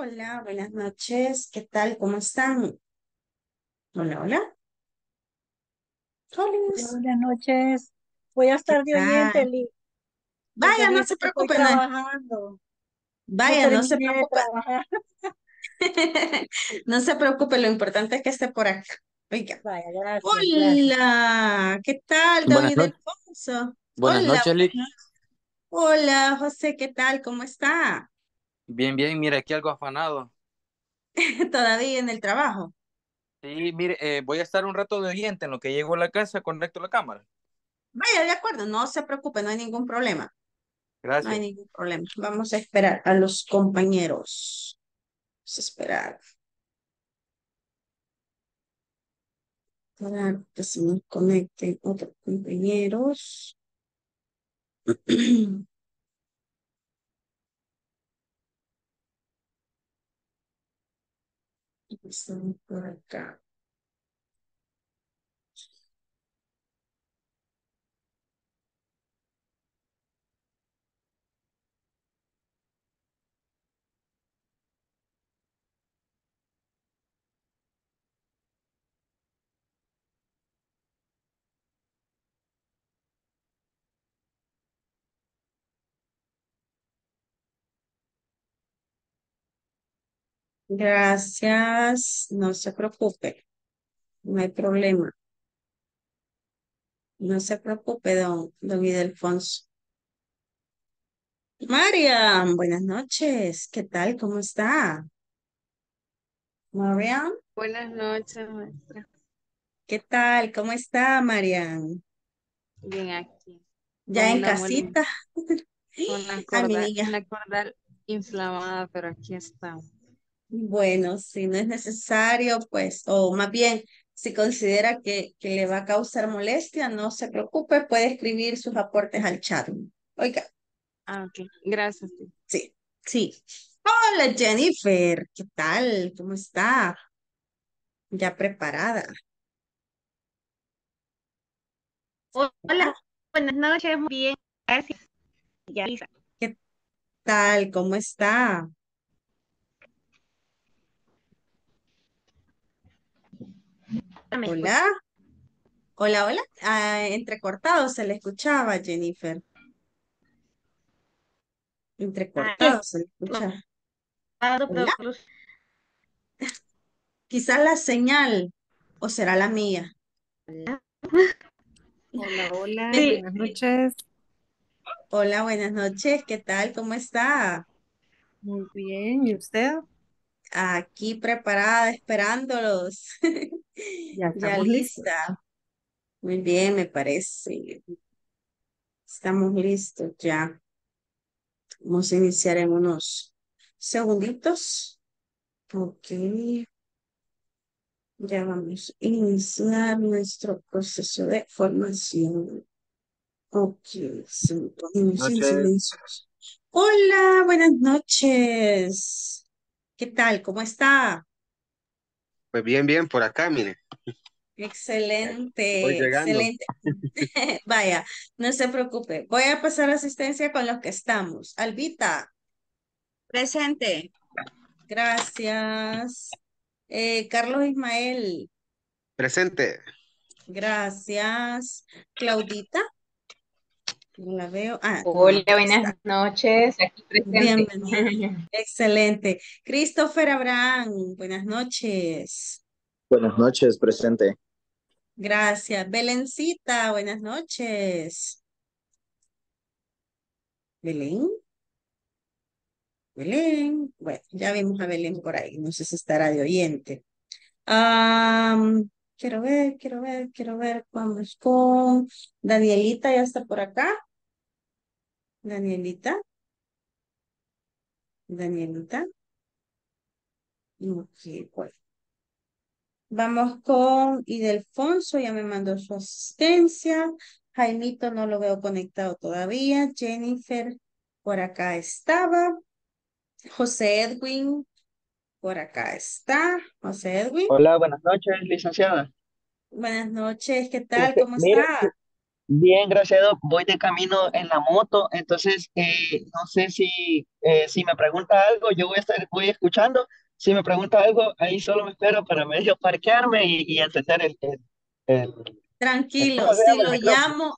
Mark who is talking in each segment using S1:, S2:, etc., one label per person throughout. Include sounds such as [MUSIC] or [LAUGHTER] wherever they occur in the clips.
S1: Hola, buenas noches. ¿Qué tal? ¿Cómo están? Hola, hola. Hola, Buenas noches. Voy a estar de oyente,
S2: Vaya, no se preocupe.
S1: Vaya, no se preocupe. [LAUGHS] No se preocupe, lo importante es que esté por acá. Venga. Vaya, gracias, Hola, ¿qué tal, Buenas David noches, buenas noches, Lick. hola, José, ¿qué tal? ¿Cómo está?
S2: Bien, bien, mira, aquí algo afanado.
S1: [LAUGHS] Todavía en el trabajo. Sí, mire, eh, voy a estar un rato de oyente en lo que llego a la casa, conecto la cámara. Vaya, de acuerdo, no se preocupe, no hay ningún problema. Gracias. No hay ningún problema. Vamos a esperar a los compañeros. Vamos a esperar. Para que se nos conecten otros compañeros. [CLEARS THROAT]
S2: 上课讲。
S1: Gracias, no se preocupe, no hay problema. No se preocupe, don, don Alfonso. Mariam, buenas noches, ¿qué tal? ¿Cómo está? Mariam. Buenas noches, maestra. ¿Qué tal? ¿Cómo está, Mariam? Bien, aquí.
S3: Ya en casita.
S1: con la [LAUGHS] corda inflamada, pero aquí estamos. Bueno, si no es necesario, pues, o más bien, si considera que, que le va a causar molestia, no se preocupe, puede escribir sus aportes al chat. Oiga. Ah, ok. Gracias. Sí, sí. Hola, Jennifer. ¿Qué tal? ¿Cómo está? Ya preparada.
S3: Hola. Buenas noches. Muy bien. Gracias. ¿Qué
S1: tal? ¿Cómo está? Pues. Hola. Hola, hola. Ah, entrecortado se le escuchaba, Jennifer. Ah, entrecortado se le escuchaba. Quizás la señal o será la mía.
S3: Hola, hola. Buenas
S1: noches. Hola, buenas noches. ¿Qué tal? ¿Cómo está? Muy bien. ¿Y usted? aquí preparada, esperándolos. Ya, [LAUGHS] lista. Muy bien, me parece. Estamos listos ya. Vamos a iniciar en unos segunditos. Ok. Ya vamos a iniciar nuestro proceso de formación. Ok, Hola, buenas noches. ¿Qué tal? ¿Cómo está?
S2: Pues bien, bien, por acá, mire.
S1: Excelente, excelente. [LAUGHS] Vaya, no se preocupe. Voy a pasar asistencia con los que estamos. Albita. Presente. Gracias. Eh, Carlos Ismael.
S2: Presente.
S1: Gracias. Claudita no la veo. Ah, Hola, buenas noches, [LAUGHS] Excelente. Christopher Abraham, buenas noches.
S2: Buenas noches, presente.
S1: Gracias. Belencita, buenas noches. Belén. Belén. Bueno, ya vimos a Belén por ahí. No sé si estará de oyente. quiero ver, quiero ver, quiero ver. es con Danielita, ya está por acá. Danielita. Danielita. Vamos con Idelfonso, ya me mandó su asistencia. Jaimito no lo veo conectado todavía. Jennifer, por acá estaba. José Edwin, por acá está. José Edwin. Hola,
S2: buenas noches, licenciada.
S1: Buenas noches, ¿qué tal? Este, ¿Cómo está?
S2: Bien, gracias, Voy de camino en la moto, entonces eh, no sé si, eh, si me pregunta algo, yo voy a estar, voy escuchando. Si me pregunta algo, ahí solo me espero para medio [LAUGHS] parquearme y, y entender el,
S1: Tranquilo, si lo llamo,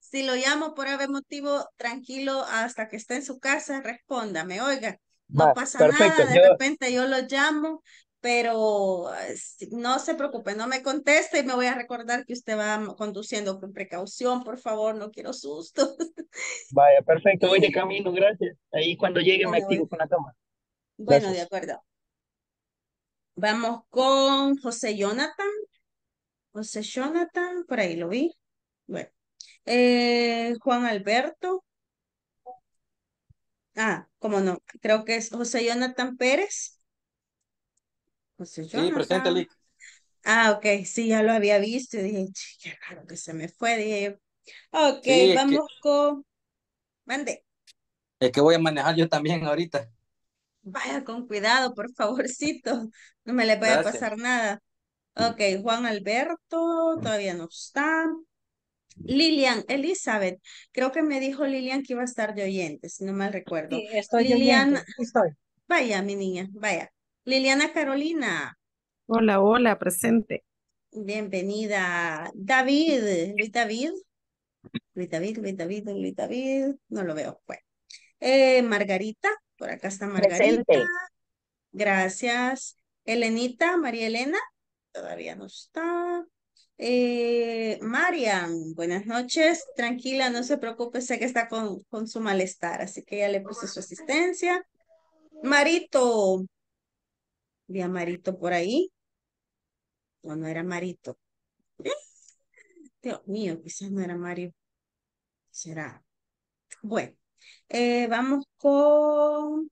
S1: si lo llamo por haber motivo, tranquilo hasta que esté en su casa, respóndame, oiga,
S3: no pasa nada, de
S1: repente yo lo llamo pero eh, no se preocupe, no me conteste y me voy a recordar que usted va conduciendo con precaución, por favor, no quiero sustos. [LAUGHS]
S2: Vaya, perfecto, voy de [LAUGHS] camino, gracias. Ahí cuando llegue me activo con la cámara.
S1: Bueno, de acuerdo. Vamos con José Jonathan. José Jonathan, por ahí lo vi. Bueno. Eh, Juan Alberto. Ah, cómo no, creo que es José Jonathan Pérez. Pues sí, Ah, ok, sí, ya lo había visto y dije, qué claro que se me fue, dije Ok, vamos con... Mande.
S2: Es que voy a manejar yo también ahorita.
S1: Vaya con cuidado, por favorcito, no me le vaya a pasar nada. Ok, Juan Alberto todavía no está. Lilian, Elizabeth, creo que me dijo Lilian que iba a estar de oyente, si no mal recuerdo. estoy Lilian, estoy. Vaya, mi niña, vaya. Liliana Carolina.
S3: Hola, hola, presente.
S1: Bienvenida. David, Luis David. Luis David, Luis David, Luis David. No lo veo. Bueno. Eh, Margarita, por acá está Margarita. Presente. Gracias. Elenita, María Elena, todavía no está. Eh, Marian, buenas noches. Tranquila, no se preocupe, sé que está con, con su malestar, así que ya le puse su asistencia. Marito, de Marito por ahí. O no era Marito Dios mío, quizás no era Mario. Será. Bueno, eh, vamos con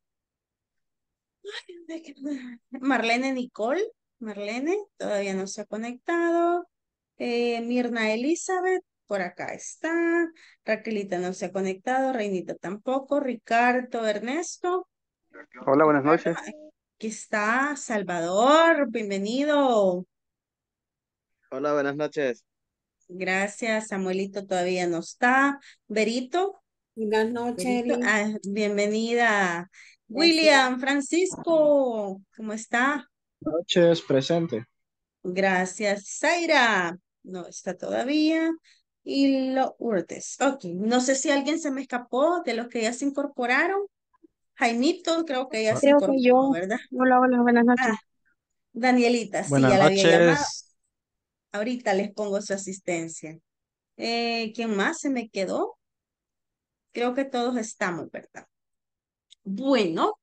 S1: Marlene Nicole. Marlene, todavía no se ha conectado. Eh, Mirna Elizabeth, por acá está. Raquelita no se ha conectado. Reinita tampoco. Ricardo Ernesto.
S2: Hola, buenas noches.
S1: Aquí está Salvador, bienvenido.
S2: Hola, buenas noches.
S1: Gracias, Samuelito todavía no está. Berito. Buenas noches. Ah, bienvenida. William, Francisco, ¿cómo está?
S2: Buenas noches, presente.
S1: Gracias, Zaira. No está todavía. Y lo Urtes. Ok, no sé si alguien se me escapó de los que ya se incorporaron. Jaimito, creo que ya creo se que yo. ¿verdad? Hola, hola, buenas noches. Ah, Danielita, sí, ya la había llamado. Ahorita les pongo su asistencia. Eh, ¿Quién más se me quedó? Creo que todos estamos, ¿verdad? Bueno,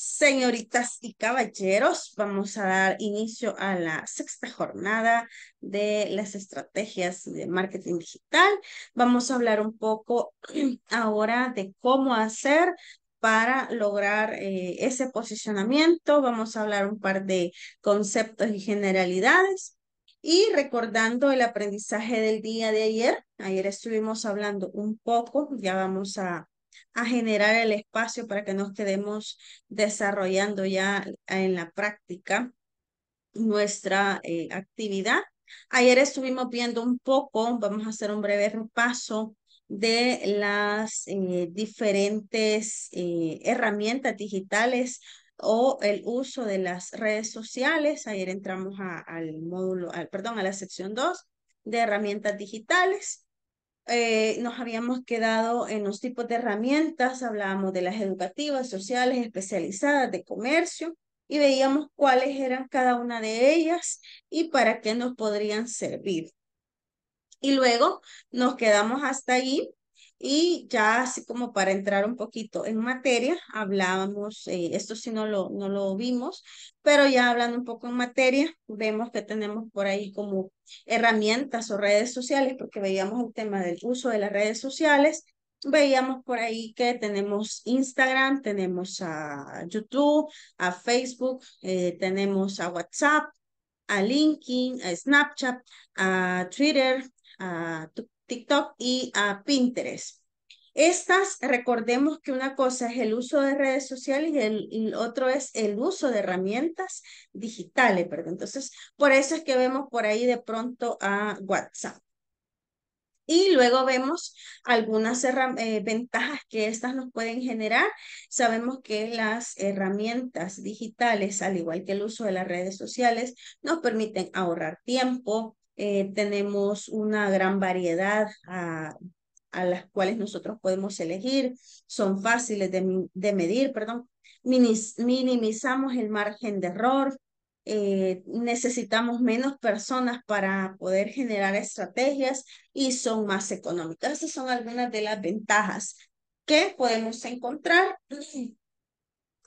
S1: Señoritas y caballeros, vamos a dar inicio a la sexta jornada de las estrategias de marketing digital. Vamos a hablar un poco [CLEARS THROAT] ahora de cómo hacer para lograr eh, ese posicionamiento. Vamos a hablar un par de conceptos y generalidades. Y recordando el aprendizaje del día de ayer, ayer estuvimos hablando un poco, ya vamos a, generar el espacio para que nos quedemos desarrollando ya en la práctica nuestra eh, actividad. Ayer estuvimos viendo un poco, vamos a hacer un breve repaso de las eh, diferentes eh, herramientas digitales o el uso de las redes sociales. Ayer entramos al módulo, al, perdón, a la sección 2 de herramientas digitales. Eh, nos habíamos quedado en los tipos de herramientas, hablábamos de las educativas, sociales, especializadas, de comercio, y veíamos cuáles eran cada una de ellas y para qué nos podrían servir. Y luego nos quedamos hasta ahí y ya así como para entrar un poquito en materia, hablábamos, eh, esto sí no lo, no lo vimos, pero ya hablando un poco en materia, vemos que tenemos por ahí como herramientas o redes sociales, porque veíamos un tema del uso de las redes sociales, veíamos por ahí que tenemos Instagram, tenemos a YouTube, a Facebook, eh, tenemos a WhatsApp, a LinkedIn, a Snapchat, a Twitter, a TikTok y a Pinterest. Estas, recordemos que una cosa es el uso de redes sociales y el, otro es el uso de herramientas digitales, ¿verdad? Entonces, por eso es que vemos por ahí de pronto a WhatsApp. Y luego vemos algunas eh, ventajas que estas nos pueden generar. Sabemos que las herramientas digitales, al igual que el uso de las redes sociales, nos permiten ahorrar tiempo, eh, tenemos una gran variedad a, las cuales nosotros podemos elegir, son fáciles de, de medir, perdón, minimizamos el margen de error, eh, necesitamos menos personas para poder generar estrategias y son más económicas. Esas son algunas de las ventajas que podemos encontrar [CLEARS THROAT]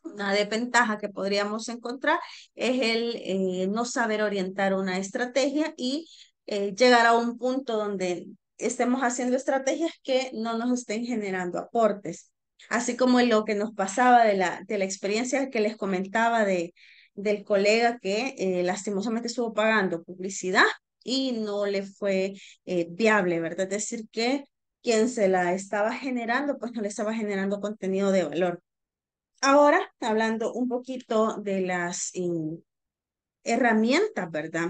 S1: una desventaja que podríamos encontrar es el eh, no saber orientar una estrategia y eh, llegar a un punto donde estemos haciendo estrategias que no nos estén generando aportes. Así como lo que nos pasaba de la, de la experiencia que les comentaba de, del colega que eh, lastimosamente estuvo pagando publicidad y no le fue viable, ¿verdad? Es decir, que quien se la estaba generando, pues no le estaba generando contenido de valor. Ahora, hablando un poquito de las eh, herramientas, ¿verdad?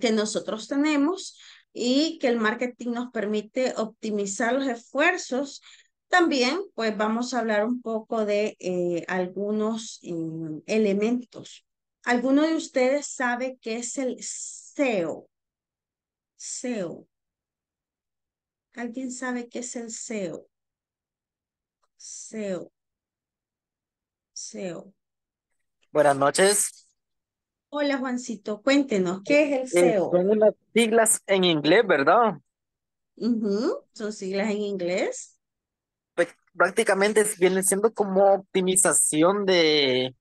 S1: Que nosotros tenemos y que el marketing nos permite optimizar los esfuerzos. También, pues vamos a hablar un poco de eh, algunos eh, elementos. ¿Alguno de ustedes sabe qué es el SEO? SEO. ¿Alguien sabe qué es el SEO? SEO. SEO.
S2: Buenas noches.
S1: Hola Juancito, cuéntenos, ¿qué es el eh, SEO?
S2: Son las siglas en inglés, ¿verdad?
S1: Son siglas en inglés.
S2: Pues, prácticamente viene siendo como optimización de,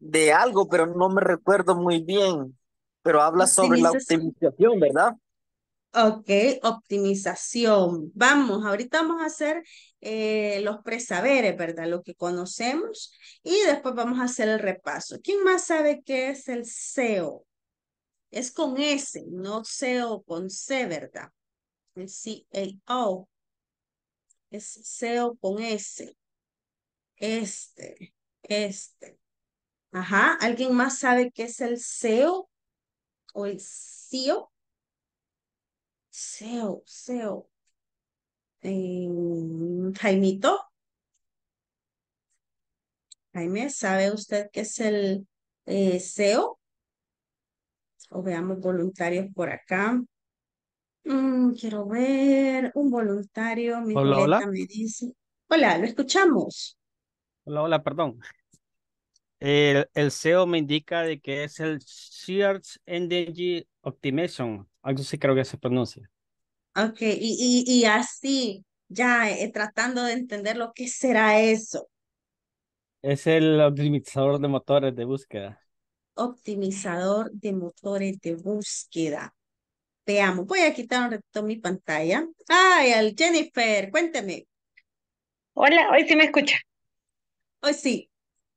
S2: de algo, pero no me recuerdo muy bien. Pero habla sobre la optimización, ¿verdad?
S1: Ok, optimización. Vamos, ahorita vamos a hacer eh, los presaberes, ¿verdad? Lo que conocemos y después vamos a hacer el repaso. ¿Quién más sabe qué es el SEO? Es con S, no SEO con C, ¿verdad? El C-A-O Es SEO con S. Este, este. Ajá, ¿alguien más sabe qué es el SEO o el SEO? Seo, Seo. Em, Jaimito. Jaime, ¿sabe usted qué es el eh, SEO? O veamos voluntarios por acá. Mm, quiero ver un voluntario. hola, me dice. Hola, lo escuchamos.
S2: Hola, hola, perdón. El, SEO me indica de que es
S1: el Search Engine
S2: Optimization, algo sí creo que se pronuncia.
S1: Ok, y, y, así, ya eh, tratando de entender lo que será eso.
S2: Es el optimizador de motores de búsqueda.
S1: Optimizador de motores de búsqueda. Veamos, voy a quitar un mi
S3: pantalla.
S1: Ay, al Jennifer, cuénteme.
S3: Hola, hoy sí me escucha. Hoy sí.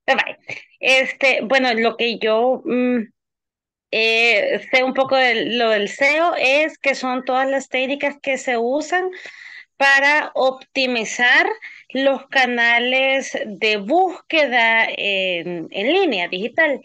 S3: Bye bye. Este, bueno, lo que yo mm, eh, sé un poco de lo del SEO, es que son todas las técnicas que se usan para optimizar los canales de búsqueda en, línea digital.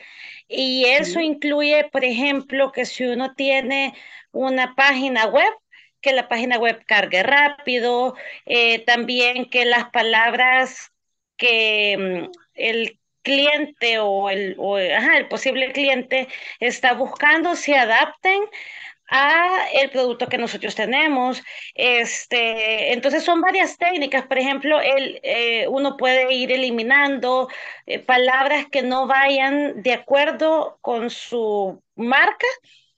S3: Y eso incluye, por ejemplo, que si uno tiene una página web, que la página web cargue rápido, eh, también que las palabras que mm, el cliente o el, posible cliente está buscando se adapten a el producto que nosotros tenemos. Este, entonces son varias técnicas. Por ejemplo, el, eh, uno puede ir eliminando eh, palabras que no vayan de acuerdo con su marca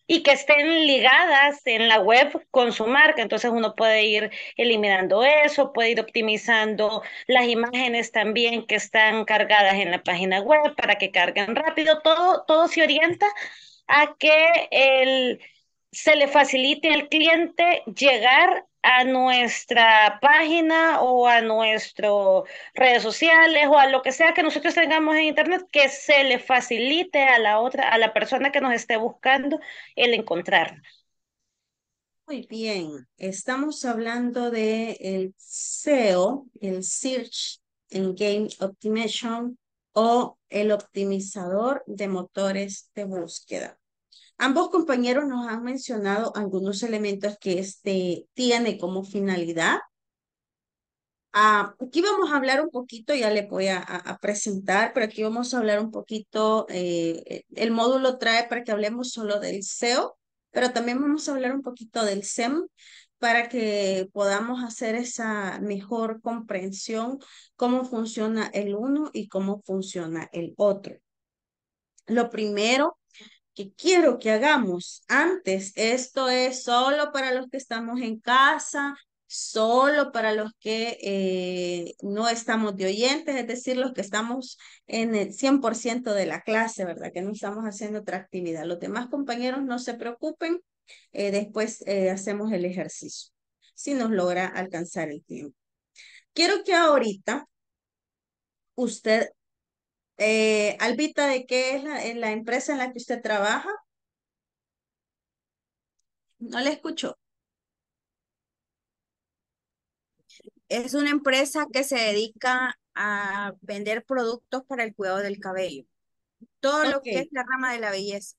S3: y que estén ligadas en la web con su marca. Entonces uno puede ir eliminando eso, puede ir optimizando las imágenes también que están cargadas en la página web para que carguen rápido. Todo, todo se orienta a que el se le facilite al cliente llegar a nuestra página o a nuestras redes sociales o a lo que sea que nosotros tengamos en internet, que se le facilite a la otra, a la persona que nos esté buscando el encontrarnos.
S1: Muy bien, estamos hablando de el SEO, el Search Engine Optimization o el optimizador de motores de búsqueda. Ambos compañeros nos han mencionado algunos elementos que este tiene como finalidad. Ah, aquí vamos a hablar un poquito, ya le voy a, presentar, pero aquí vamos a hablar un poquito, eh, el módulo trae para que hablemos solo del SEO, pero también vamos a hablar un poquito del SEM para que podamos hacer esa mejor comprensión cómo funciona el uno y cómo funciona el otro. Lo primero que quiero que hagamos antes. Esto es solo para los que estamos en casa, solo para los que eh, no estamos de oyentes, es decir, los que estamos en el 100% de la clase, ¿verdad? Que no estamos haciendo otra actividad. Los demás compañeros no se preocupen, eh, después eh, hacemos el ejercicio, si nos logra alcanzar el tiempo. Quiero que ahorita usted eh, Alvita, ¿de qué es la, en la empresa en la que usted trabaja? No le escucho. Es una empresa que se dedica a vender productos para el cuidado del cabello. Todo lo que es la rama de la belleza.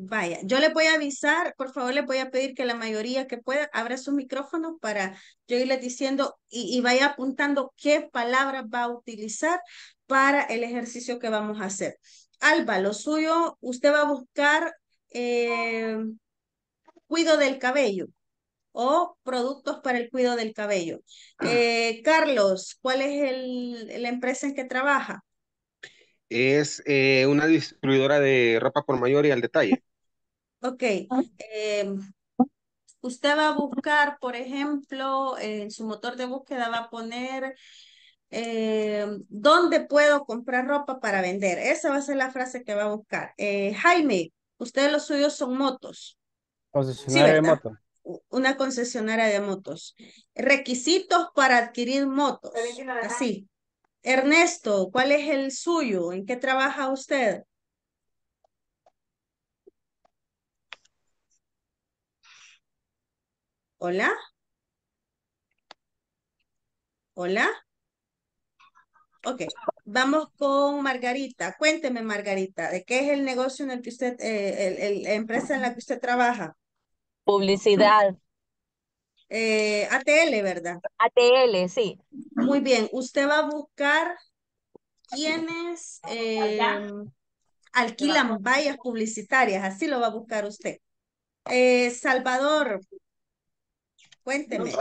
S1: Vaya, yo le voy a avisar, por favor, le voy a pedir que la mayoría que pueda abra su micrófono para yo irle diciendo y, y, vaya apuntando qué palabras va a utilizar para el ejercicio que vamos a hacer. Alba, lo suyo, usted va a buscar eh, cuido del cabello o productos para el cuido del cabello. Ah. Eh, Carlos, ¿cuál es el, la empresa en que trabaja?
S2: Es eh, una distribuidora de ropa por mayor y al detalle.
S1: Ok. usted va a buscar, por ejemplo, en su motor de búsqueda va a poner eh, ¿dónde puedo comprar ropa para vender? Esa va a ser la frase que va a buscar. Eh, Jaime, ustedes los suyos son motos.
S2: Concesionaria de motos.
S1: Una concesionaria de motos. Requisitos para adquirir motos. Así. Ernesto, ¿cuál es el suyo? ¿En qué trabaja usted? Hola. Hola. Ok, vamos con Margarita. Cuénteme, Margarita, ¿de qué es el negocio en el que usted, eh, la empresa en la que usted trabaja? Publicidad. Eh, ATL, ¿verdad? ATL, sí. Muy bien, usted va a buscar quiénes alquilamos em, alquilan vallas publicitarias, así lo va a buscar usted. Eh, Salvador, cuénteme.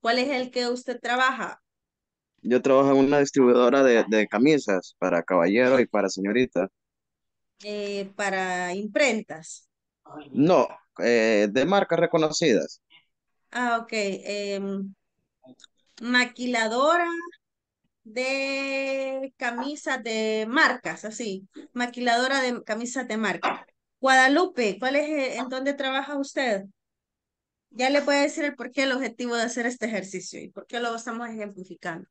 S1: ¿Cuál es el que usted trabaja?
S2: Yo trabajo en una distribuidora de, camisas para caballero y para señorita.
S1: Eh, para imprentas.
S2: No, eh, de marcas reconocidas.
S1: Ah, ok. Em, maquiladora de camisas de marcas, así. Maquiladora de camisas de marca. Guadalupe, ¿cuál es eh, en dónde trabaja usted? Ya le puede decir el por qué el objetivo de hacer este ejercicio y por qué lo estamos ejemplificando.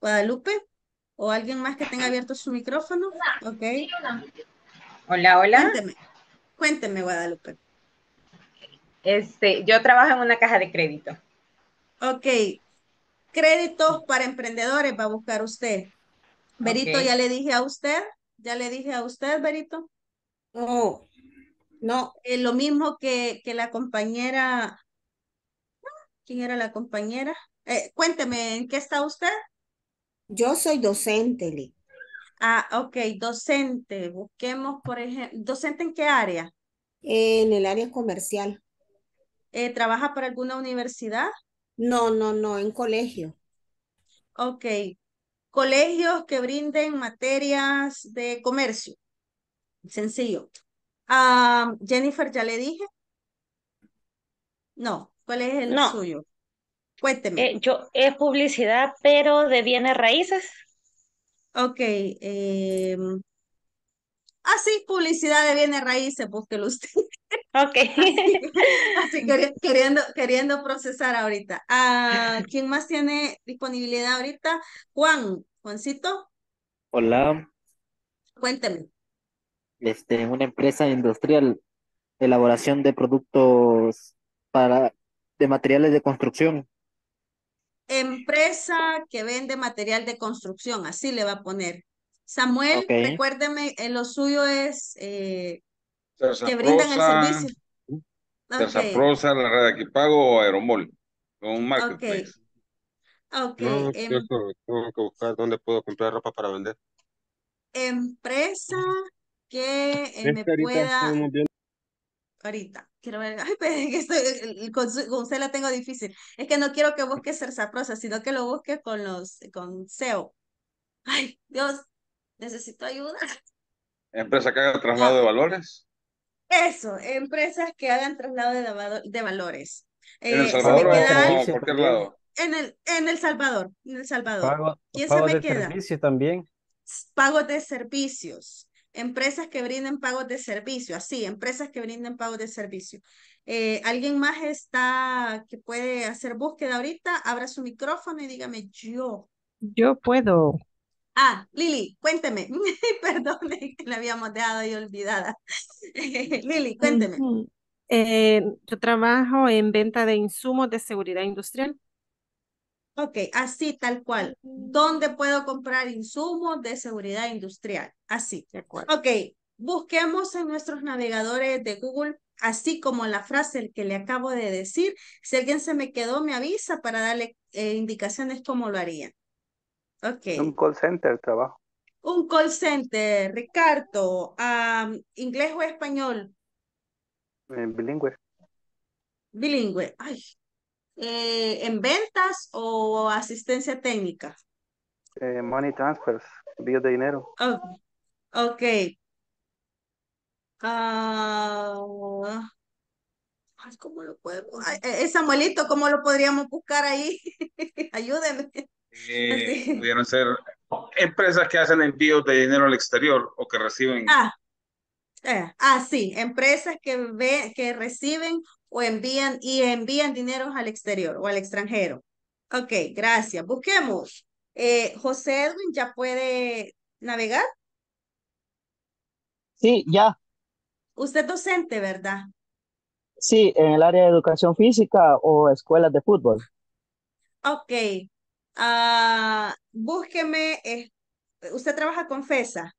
S1: Guadalupe, o alguien más que tenga abierto su micrófono. Hola, hola. hola. Cuénteme. Guadalupe. Este,
S3: yo trabajo en una caja de crédito.
S1: Ok. Créditos para emprendedores va a buscar usted.
S3: Berito, ya le
S1: dije a usted, ya le dije a usted, Berito. no, eh, lo mismo que, que la compañera. ¿Quién era la compañera? Eh, cuénteme, ¿en qué está usted? Yo soy docente, Lee. Ah, ok, docente. Busquemos, por ejemplo, ¿docente en qué área? En el área comercial. Eh, ¿Trabaja para alguna universidad? No, no, no, en colegio. Ok. Colegios que brinden materias de comercio. Sencillo. Ah, Jennifer, ya le dije. No, ¿cuál es el no. suyo?
S3: Cuénteme. Eh, yo, es publicidad, pero de bienes raíces. Ok. Em, ah,
S1: sí, publicidad de bienes raíces, porque pues, usted. Ok. [LAUGHS] así, [LAUGHS] queriendo, queriendo procesar ahorita. Ah, [LAUGHS] ¿Quién más tiene disponibilidad ahorita? Juan, Juancito. Hola. Cuénteme.
S2: Este, una empresa industrial, elaboración de productos para, de materiales de construcción.
S1: Empresa que vende material de construcción, así le va a poner. Samuel, recuérdeme, eh, lo suyo es eh, que brindan el servicio. Tersaprosa, Prosa,
S2: la red aquí pago o Aeromol, o un marketplace.
S1: Okay. Em,
S2: tengo que buscar dónde puedo comprar ropa para vender.
S1: Empresa que eh, este me pueda... Ahorita quiero ver, [LAUGHS] ay, pero pues, con, usted la tengo difícil. Es que no quiero que busque ser saprosa sino que lo busque con los, con SEO. Ay, Dios, necesito ayuda.
S2: ¿empresas que hagan traslado de ah. valores.
S1: Eso, empresas que hagan traslado de, de valores. ¿En eh, El Salvador en el, Salvador, en El Salvador. Pago, pago de servicios también. Pago de servicios. Empresas que brinden pagos de servicio, así, empresas que brinden pagos de servicio. Eh, ¿Alguien más está que puede hacer búsqueda ahorita? Abra su micrófono y dígame yo.
S3: Yo puedo.
S1: Ah, Lili, cuénteme. [LAUGHS] Perdone que la habíamos dejado y olvidada. [LAUGHS] Lili, cuénteme.
S3: Eh, yo trabajo en
S1: venta de insumos de seguridad industrial. Ok, así tal cual. ¿Dónde puedo comprar insumos de seguridad industrial? Así. De acuerdo. Ok, busquemos en nuestros navegadores de Google, así como la frase que le acabo de decir. Si alguien se me quedó, me avisa para darle eh, indicaciones cómo lo haría. Ok. Un
S2: call center trabajo.
S1: Un call center, Ricardo. ¿Inglés o español?
S2: Eh, bilingüe.
S1: Bilingüe. Ay, eh, en ventas o asistencia técnica?
S2: Eh, money transfers, envíos de dinero.
S1: ok. Ah, ¿Cómo lo podemos? Es eh, Samuelito, ¿cómo lo podríamos buscar ahí? [LAUGHS] Ayúdenme. Eh,
S2: ser empresas que hacen envíos de dinero al exterior o que reciben.
S1: Ah, ah sí, empresas que, ve, que reciben o envían y envían dinero al exterior o al extranjero. Ok, gracias. Busquemos. Eh, José Edwin, ¿ya puede navegar?
S2: Sí, ya.
S1: Usted es docente, ¿verdad?
S2: Sí, en el área de educación física o escuelas de fútbol.
S1: Ok. Ah, búsqueme. Eh, ¿Usted trabaja con FESA?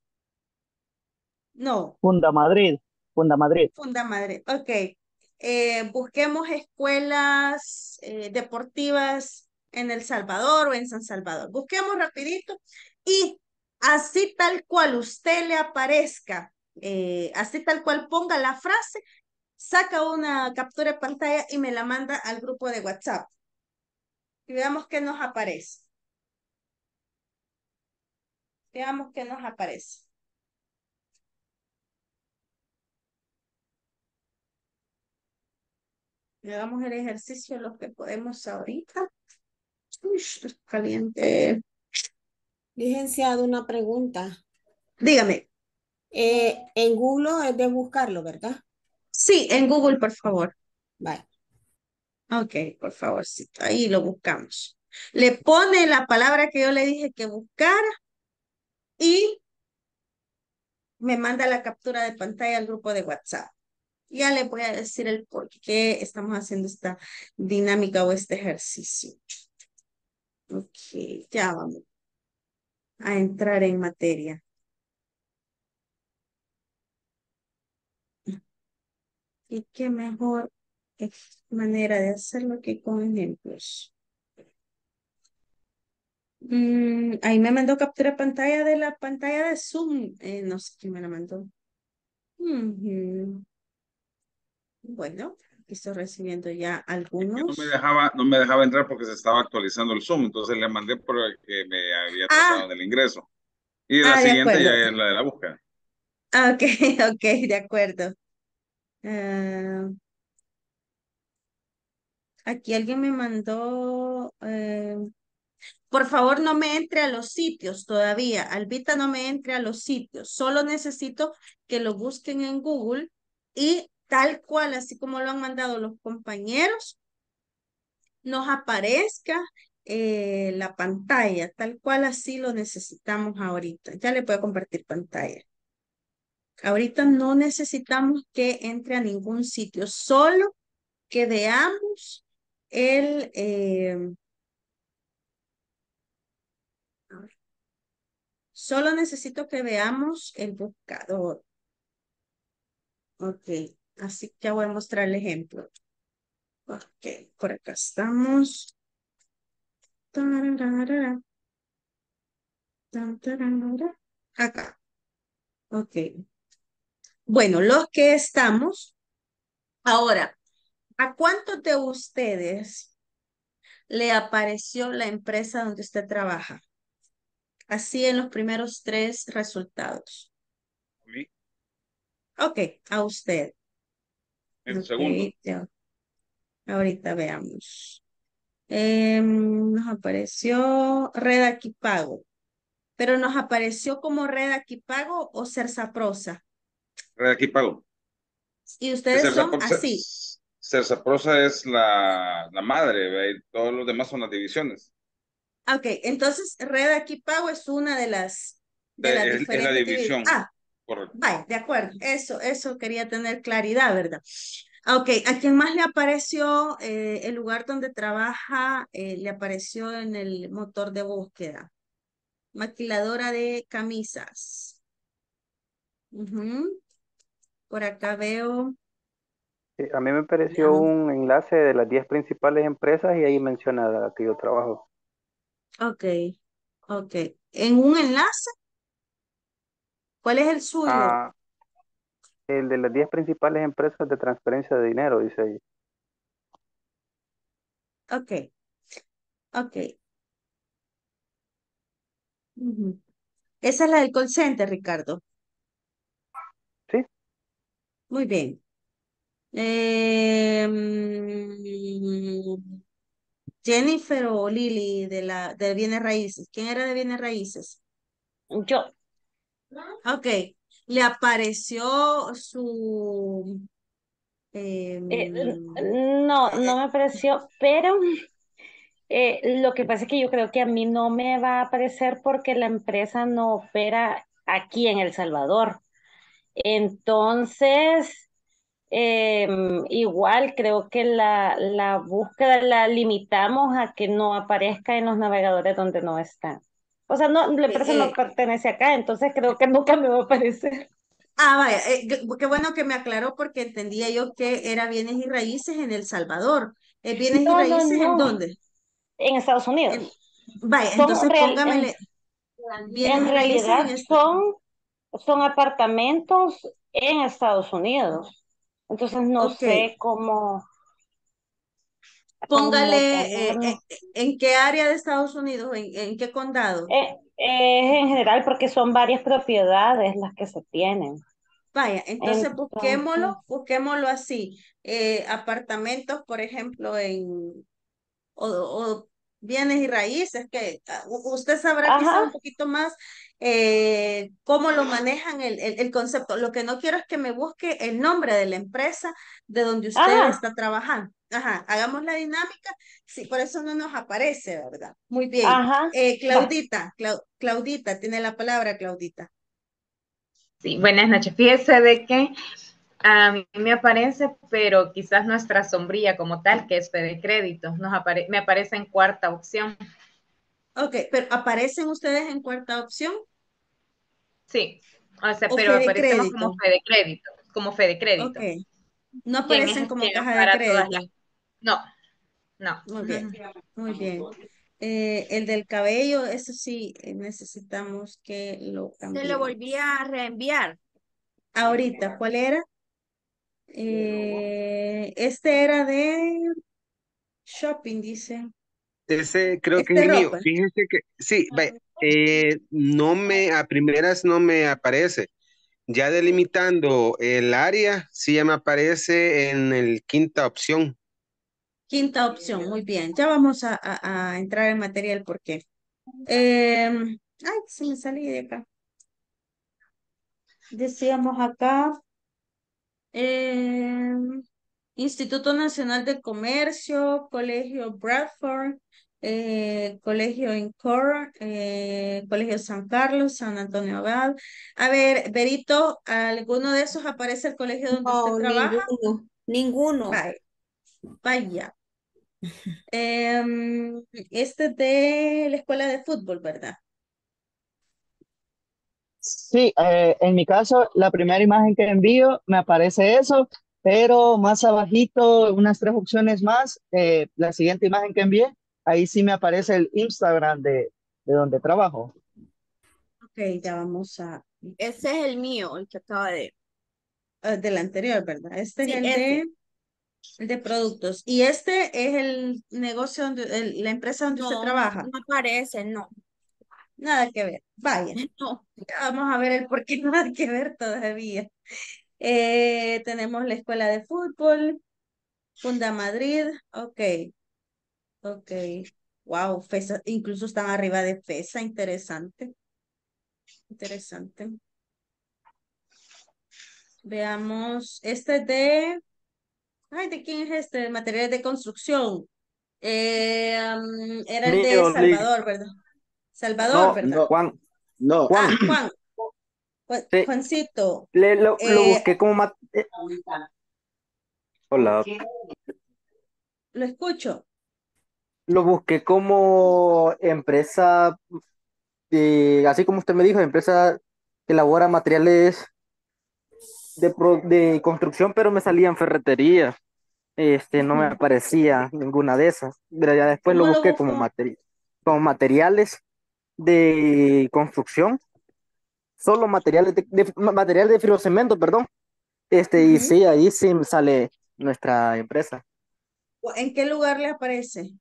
S1: No.
S2: Funda Madrid. Funda Madrid.
S1: Funda Madrid. Ok. Eh, busquemos escuelas eh, deportivas en El Salvador o en San Salvador. Busquemos rapidito y así tal cual usted le aparezca, eh, así tal cual ponga la frase, saca una captura de pantalla y me la manda al grupo de WhatsApp. Y veamos qué nos aparece. Veamos qué nos aparece. damos el ejercicio los que podemos ahorita. Uy,
S3: caliente.
S1: Licenciado, una pregunta. Dígame. Eh, en Google es de buscarlo, ¿verdad? Sí, en Google, por favor. Vale. Ok, por favor, ahí lo buscamos. Le pone la palabra que yo le dije que buscara y me manda la captura de pantalla al grupo de WhatsApp. Ya le voy a decir el por qué estamos haciendo esta dinámica o este ejercicio. Ok, ya vamos a entrar en materia. Y qué mejor manera de hacerlo que con ejemplos. Mm, ahí me mandó captura pantalla de la pantalla de Zoom. Eh, no sé quién me la mandó. Bueno, estoy recibiendo ya algunos. No me,
S2: dejaba, no me dejaba entrar porque se estaba actualizando el Zoom, entonces le mandé por que me había ah. tratado del ingreso. Y la ah, siguiente ya es la de la búsqueda.
S1: Ah, ok, [LAUGHS] ok, de acuerdo. aquí alguien me mandó, eh, por favor no me entre a los sitios todavía, Albita no me entre a los sitios, solo necesito que lo busquen en Google y tal cual, así como lo han mandado los compañeros, nos aparezca eh, la pantalla, tal cual así lo necesitamos ahorita. Ya le puedo compartir pantalla. Ahorita no necesitamos que entre a ningún sitio, solo que veamos el... Eh, solo necesito que veamos el buscador. Ok. Así que voy a mostrar el ejemplo. Ok, por acá estamos. Acá. Ok. Bueno, los que estamos. Ahora, ¿a cuántos de ustedes le apareció la empresa donde usted trabaja? Así en los primeros tres resultados. Ok, a usted en segundo. Ahorita veamos. Em, nos apareció red aquí pero nos apareció como red aquí pago o cersaprosa. Red aquí Y ustedes son así.
S2: Cersaprosa es la, la madre, todos los demás son las divisiones.
S1: Ok, entonces red aquí pago es una de las de, la división. Ah, de acuerdo. Eso, eso quería tener claridad, ¿verdad? Ah, ok, ¿a quién más le apareció eh, el lugar donde trabaja? Eh, le apareció en el motor de búsqueda. Maquiladora de camisas. Por acá veo.
S2: a mí me apareció un enlace de las 10 principales empresas y ahí menciona la que yo trabajo.
S1: Ok, ok. ¿En un enlace? ¿Cuál es el suyo? Ah,
S2: el de las 10 principales empresas de transferencia de dinero, dice ahí.
S1: Ok. Ok. Esa es la del call Ricardo. Sí. Muy bien. Em, Jennifer o Lili de la de bienes raíces. ¿Quién era de bienes raíces? Yo. Ah, ok. Le apareció
S3: su... Em, eh, no, no me apareció, pero eh, lo que pasa es que yo creo que a mí no me va a aparecer porque la empresa no opera aquí en El Salvador. Entonces, em, igual creo que la, la, búsqueda la limitamos a que no aparezca en los navegadores donde no está. O sea, no, la eh, empresa no eh. pertenece acá, entonces creo que nunca me va a aparecer. Ah, vaya,
S1: eh, qué bueno que me aclaró porque entendía yo que era bienes y raíces en El Salvador.
S3: Eh, ¿Bienes y raíces en dónde? En Estados Unidos. vaya, entonces póngamele. En, realidad este son, son apartamentos en Estados Unidos. Entonces no sé cómo, Oh, Póngale eh, eh, en qué área de Estados Unidos, en, qué condado. Eh, es en general porque son varias propiedades las que se tienen. Vaya, entonces, busquémoslo,
S1: busquémoslo así. apartamentos, por ejemplo, en o, bienes y raíces, que ah, usted sabrá quizás un poquito más eh, cómo lo manejan el, concepto. Lo que no quiero es que me busque el nombre de la empresa de donde usted ah. está trabajando. Ajá, hagamos la dinámica. Sí, por eso no nos aparece, ¿verdad? Muy bien. Ajá. Eh, Claudita, Claudita, tiene la palabra, Claudita.
S3: Sí, buenas noches. Fíjese
S1: de que a mí me aparece, pero quizás nuestra sombrilla como tal, que es de Créditos, me aparece en cuarta opción. Ok, pero ¿aparecen ustedes en cuarta opción?
S3: Sí, o sea, pero aparecemos como fe de crédito, como fe de crédito. No aparecen como caja de crédito. No, no. Muy bien,
S1: muy bien. Eh, el del cabello, eso sí, eh, necesitamos que lo cambie. Se lo volví a reenviar. Ahorita, ¿cuál era? Eh, este era de shopping, dice.
S2: Ese creo que este es mío. Fíjense que, sí, eh, no me, a primeras no me aparece. Ya delimitando el área, sí ya me aparece en el quinta opción.
S1: Quinta opción, muy bien. Ya vamos a, entrar en material porque. Eh, em, ay, se me salí de acá. Decíamos acá. Em, Instituto Nacional de Comercio, Colegio Bradford, eh, colegio Incor, eh, Colegio San Carlos, San Antonio Abad. A ver, Berito, ¿alguno de esos aparece el colegio donde usted trabaja? Ninguno. Vaya. Em, este es este de la escuela de fútbol, ¿verdad?
S2: Sí, eh, en mi caso, la primera imagen que envío me aparece eso, pero más abajito, unas tres opciones más, eh, la siguiente imagen que envié, ahí sí me aparece el Instagram de, de donde trabajo.
S1: Ok, ya vamos a... Ese es el mío, el que acaba de... Eh, del anterior, ¿verdad? Este es el de... de productos. ¿Y este es el negocio, donde, la empresa donde se usted trabaja? No aparece, no. Nada que ver. Vaya. [LAUGHS] Vamos a ver el por qué no [LAUGHS] nada que ver todavía. Eh, tenemos la escuela de fútbol, Funda Madrid, ok. Ok. Wow, FESA, incluso están arriba de FESA, interesante. Interesante. Veamos, este es de, ay, ¿de quién es este? material de construcción. Eh, era el de Salvador, ¿verdad? Salvador, ¿verdad? Juan, no. Ah, Juan. Juancito. lo, eh, busqué como eh. Hola. Lo escucho
S2: lo busqué como empresa, eh, así como usted me dijo, empresa que elabora materiales de, construcción, pero me salían ferretería. Este, no me aparecía ninguna de esas. Pero ya después lo busqué como, como materiales de construcción. Solo materiales de, de de fibrocemento, perdón. Este, y sí, ahí sí sale nuestra empresa.
S1: ¿En qué lugar le aparece?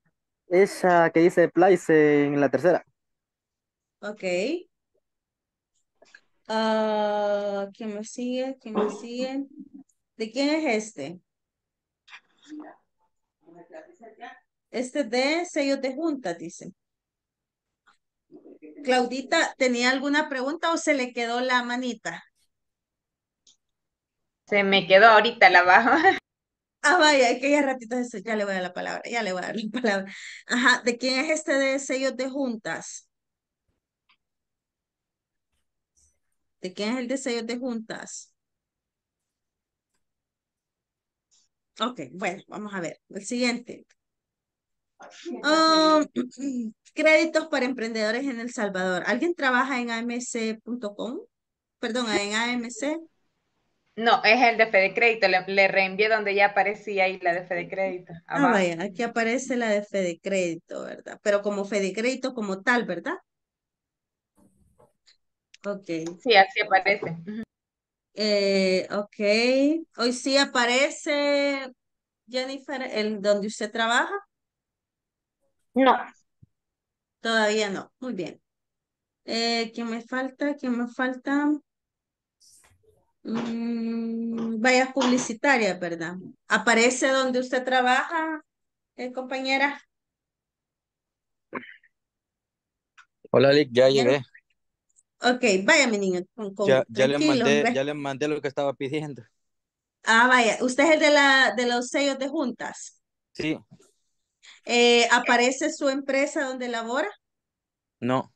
S2: Esa que dice Place en la tercera.
S1: Ok. Ah, ¿Quién me sigue? ¿Quién me sigue? ¿De quién es este? Este de sello de junta, dice. Claudita, ¿tenía alguna pregunta o se le quedó la manita?
S3: Se me quedó ahorita la baja.
S1: Ah, vaya, que ya ratito ya le voy a dar la palabra, ya le voy a dar la [LAUGHS] palabra. Ajá, ¿de quién es este de sellos de juntas? ¿De quién es el de sellos de juntas? Ok, bueno, vamos a ver. El siguiente. Um, [CLEARS THROAT] créditos para emprendedores en El Salvador. ¿Alguien trabaja en amc.com? Perdón, en AMC.
S3: No, es el de fe de Crédito. Le, reenvié donde ya aparecía ahí la de fe de Crédito. Ah, vaya,
S1: aquí aparece la de fe de Crédito, ¿verdad? Pero como fe de Crédito como tal, ¿verdad? Ok. Sí,
S3: así aparece.
S1: Eh, ok. Hoy sí aparece, Jennifer, el donde usted trabaja. No. Todavía no. Muy bien. Eh, me falta? ¿Qué me falta? Mm, vaya publicitaria, ¿verdad? ¿Aparece donde usted trabaja, eh, compañera?
S2: Hola, Lick, ya llegué.
S1: Ok, vaya, mi niña. ya, le mandé,
S2: ya le mandé lo que estaba
S3: pidiendo.
S1: Ah, vaya. ¿Usted es el de, la, de los sellos de juntas? Sí. Eh, ¿Aparece su empresa donde labora? No.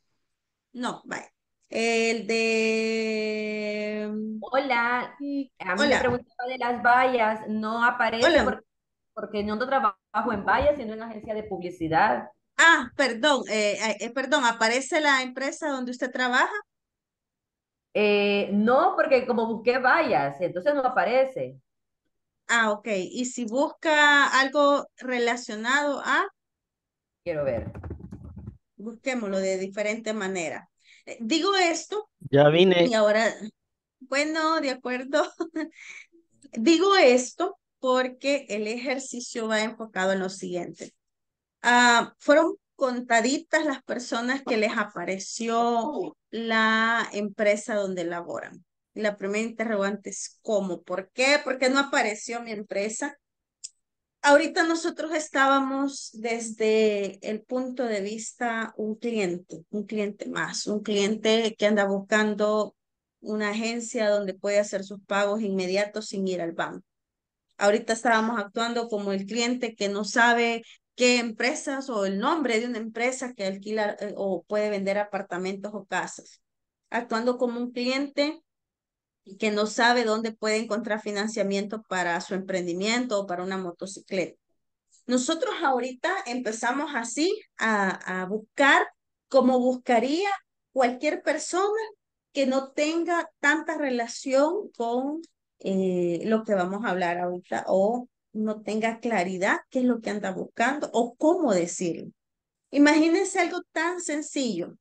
S1: No, vaya. El de... Mm, Hola, a mí me preguntaba de las vallas, no aparece porque, no trabajo en vallas, sino en agencia de publicidad. Ah, perdón, eh, eh, perdón, ¿aparece la empresa donde usted trabaja? Eh, no, porque como busqué vallas, entonces no aparece. Ah, ok. ¿Y si busca algo relacionado a? Quiero ver. Busquémoslo de diferente manera. Eh, digo esto. Ya vine. Y ahora, bueno, de acuerdo. [LAUGHS] Digo esto porque el ejercicio va enfocado en lo siguiente. Ah, fueron contaditas las personas que les apareció la empresa donde laboran. La primera interrogante es ¿cómo? ¿Por qué? ¿Por qué no apareció mi empresa? ahorita nosotros estábamos desde el punto de vista un cliente, un cliente más, un cliente que anda buscando una agencia donde puede hacer sus pagos inmediatos sin ir al banco. Ahorita estábamos actuando como el cliente que no sabe qué empresas o el nombre de una empresa que alquila eh, o puede vender apartamentos o casas. Actuando como un cliente y que no sabe dónde puede encontrar financiamiento para su emprendimiento o para una motocicleta. Nosotros ahorita empezamos así a, buscar como buscaría cualquier persona que no tenga tanta relación con eh, lo que vamos a hablar ahorita o no tenga claridad qué es lo que anda buscando o cómo decirlo. Imagínense algo tan sencillo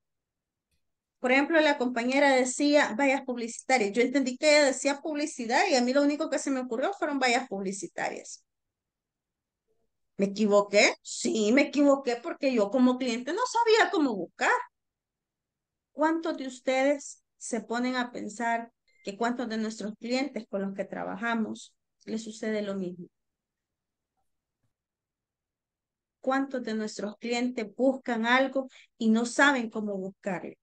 S1: por ejemplo, la compañera decía vallas publicitarias. Yo entendí que ella decía publicidad y a mí lo único que se me ocurrió fueron vallas publicitarias. ¿Me equivoqué? Sí, me equivoqué porque yo como cliente no sabía cómo buscar. ¿Cuántos de ustedes se ponen a pensar que cuántos de nuestros clientes con los que trabajamos les sucede lo mismo? ¿Cuántos de nuestros clientes buscan algo y no saben cómo buscarlo?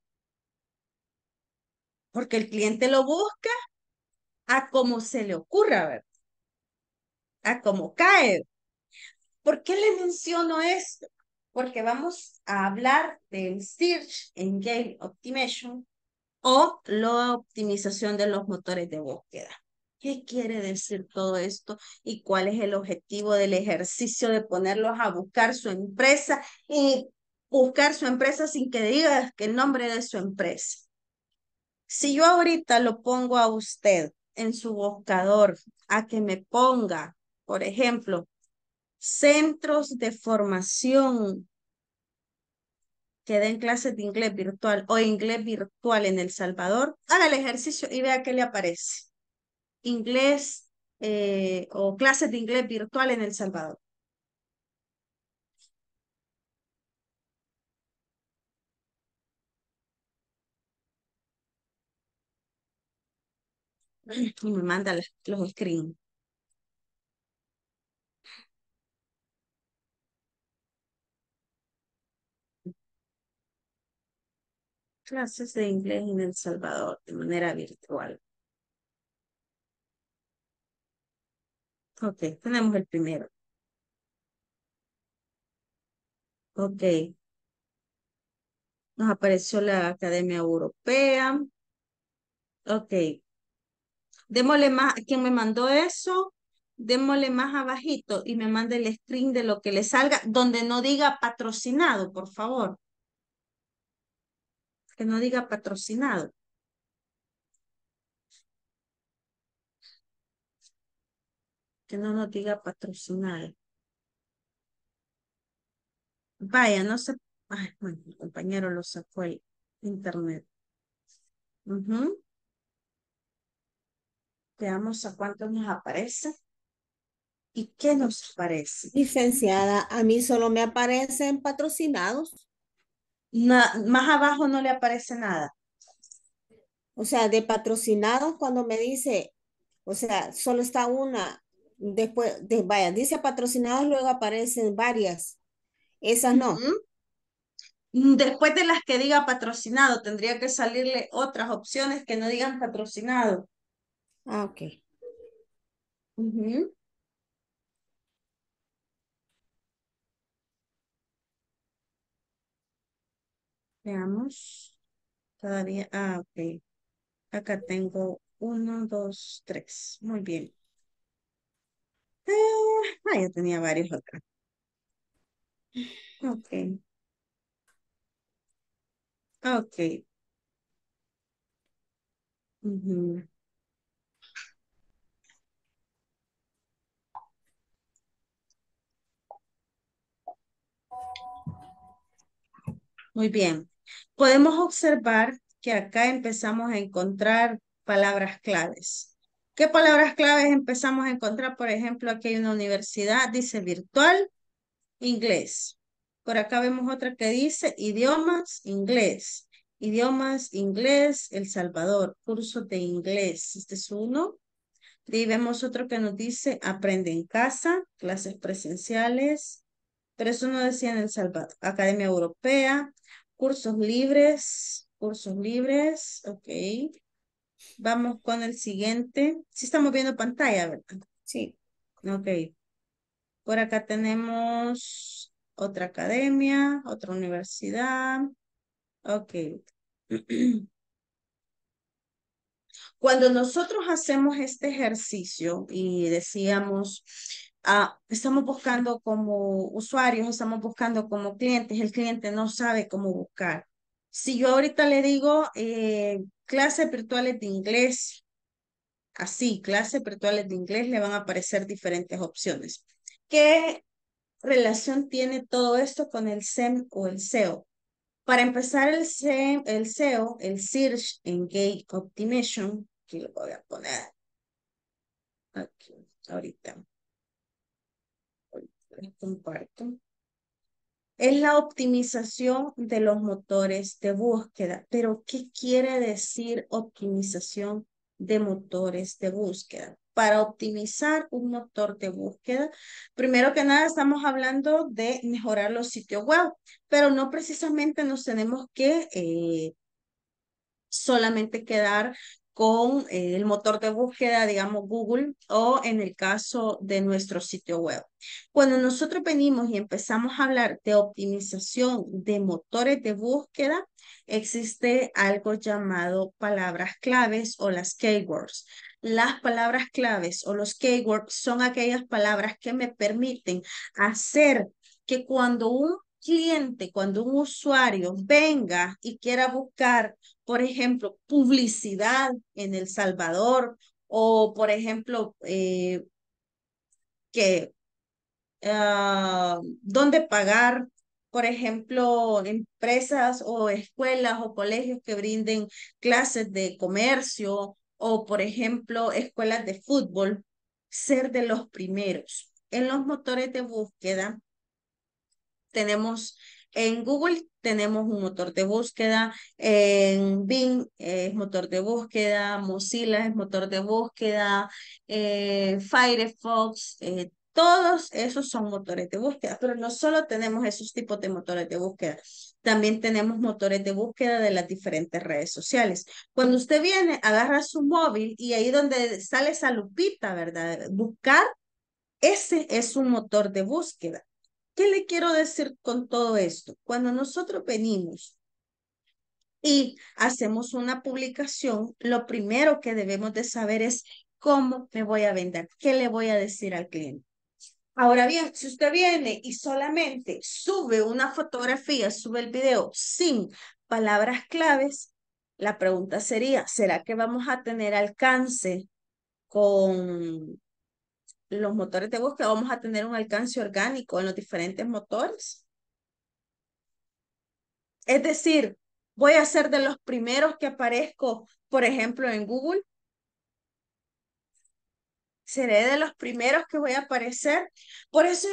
S1: porque el cliente lo busca a como se le ocurra, A como cae. ¿Por qué le menciono esto? Porque vamos a hablar del Search Engine Optimization o la optimización de los motores de búsqueda. ¿Qué quiere decir todo esto y cuál es el objetivo del ejercicio de ponerlos a buscar su empresa y buscar su empresa sin que digas que el nombre de su empresa? Si yo ahorita lo pongo a usted en su buscador a que me ponga, por ejemplo, centros de formación que den clases de inglés virtual o inglés virtual en El Salvador, haga el ejercicio y vea qué le aparece. Inglés eh, o clases de inglés virtual en El Salvador. [LAUGHS] y me manda
S3: los screens.
S1: Clases de inglés en El Salvador de manera
S3: virtual. Ok, tenemos el primero.
S1: Ok. Nos apareció la Academia Europea. Ok, démosle más, ¿quién me mandó eso, démosle más abajito y me mande el screen de lo que le salga, donde no diga patrocinado, por favor. Que no diga patrocinado. Que no nos diga patrocinado. Vaya, no sé Ay, bueno, mi compañero lo sacó el internet. mhm Veamos a cuánto nos aparece. ¿Y qué nos aparece? Licenciada, a mí solo me aparecen patrocinados. más abajo no le aparece nada. O sea, de patrocinados cuando me dice, o sea, solo está una, después, de, vaya, dice patrocinados, luego aparecen varias. Esas no. Después de las que diga patrocinado, tendría que salirle otras opciones que no digan patrocinado. Ah, okay, ok. Veamos. Todavía, ah, ok. Acá tengo uno, dos, tres. Muy bien. ah, ya tenía varios acá.
S3: Ok. Ok. Uh
S1: Muy bien. Podemos observar que acá empezamos a encontrar palabras claves. ¿Qué palabras claves empezamos a encontrar? Por ejemplo, aquí hay una universidad, dice virtual, inglés. Por acá vemos otra que dice idiomas, inglés. Idiomas, inglés, El Salvador, curso de inglés. Este es uno. Y vemos otro que nos dice aprende en casa, clases presenciales, pero eso no decía en El Salvador. Academia Europea, cursos libres, cursos libres, ok. Vamos con el siguiente. Sí estamos viendo pantalla, ¿verdad? Sí. Ok. Por acá tenemos otra academia, otra universidad. Ok. [CLEARS THROAT] Cuando nosotros hacemos este ejercicio y decíamos Ah, estamos buscando como usuarios, estamos buscando como clientes, el cliente no sabe cómo buscar. Si yo ahorita le digo eh, clases virtuales de inglés, así, clases virtuales de inglés, le van a aparecer diferentes opciones. ¿Qué relación tiene todo esto con el SEM o el SEO? Para empezar, el, SEM, el SEO, el Search Engage Optimization, aquí lo voy a poner. Aquí, ahorita comparto es la optimización de los motores de búsqueda. Pero, ¿qué quiere decir optimización de motores de búsqueda? Para optimizar un motor de búsqueda, primero que nada estamos hablando de mejorar los sitios web, pero no precisamente nos tenemos que eh, solamente quedar con eh, el motor de búsqueda, digamos Google, o en el caso de nuestro sitio web. Cuando nosotros venimos y empezamos a hablar de optimización de motores de búsqueda, existe algo llamado palabras claves o las keywords. Las palabras claves o los keywords son aquellas palabras que me permiten hacer que cuando un cliente, cuando un usuario venga y quiera buscar, por ejemplo, publicidad en El Salvador o, por ejemplo, eh, que ah, dónde pagar, por ejemplo, empresas o escuelas o colegios que brinden clases de comercio o, por ejemplo, escuelas de fútbol, ser de los primeros. En los motores de búsqueda tenemos en Google tenemos un motor de búsqueda, en Bing es motor de búsqueda, Mozilla es motor de búsqueda, eh, Firefox, eh, todos esos son motores de búsqueda, pero no solo tenemos esos tipos de motores de búsqueda, también tenemos motores de búsqueda de las diferentes redes sociales. Cuando usted viene, agarra su móvil y ahí donde sale esa lupita, ¿verdad? Buscar, ese es un motor de búsqueda. ¿Qué le quiero decir con todo esto? Cuando nosotros venimos y hacemos una publicación, lo primero que debemos de saber es cómo me voy a vender, qué le voy a decir al cliente. Ahora bien, si usted viene y solamente sube una fotografía, sube el video sin palabras claves, la pregunta sería, ¿será que vamos a tener alcance con los motores de búsqueda, vamos a tener un alcance orgánico en los diferentes motores. Es decir, voy a ser de los primeros que aparezco, por ejemplo, en Google, seré de los primeros que voy a aparecer. Por eso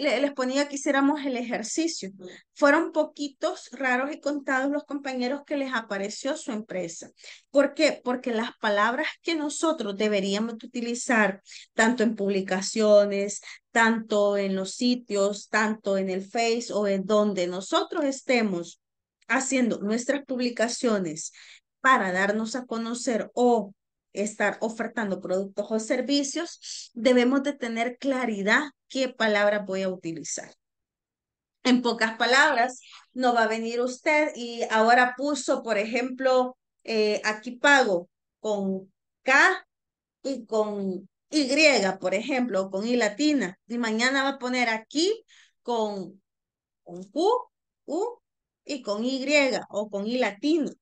S1: les, ponía que hiciéramos el ejercicio. Fueron poquitos, raros y contados los compañeros que les apareció su empresa. ¿Por qué? Porque las palabras que nosotros deberíamos utilizar, tanto en publicaciones, tanto en los sitios, tanto en el Face o en donde nosotros estemos haciendo nuestras publicaciones para darnos a conocer o estar ofertando productos o servicios, debemos de tener claridad qué palabras voy a utilizar. En pocas palabras, no va a venir usted y ahora puso, por ejemplo, eh, aquí pago con K y con Y, por ejemplo, con I latina. Y mañana va a poner aquí con, con Q, U y con Y o con I latina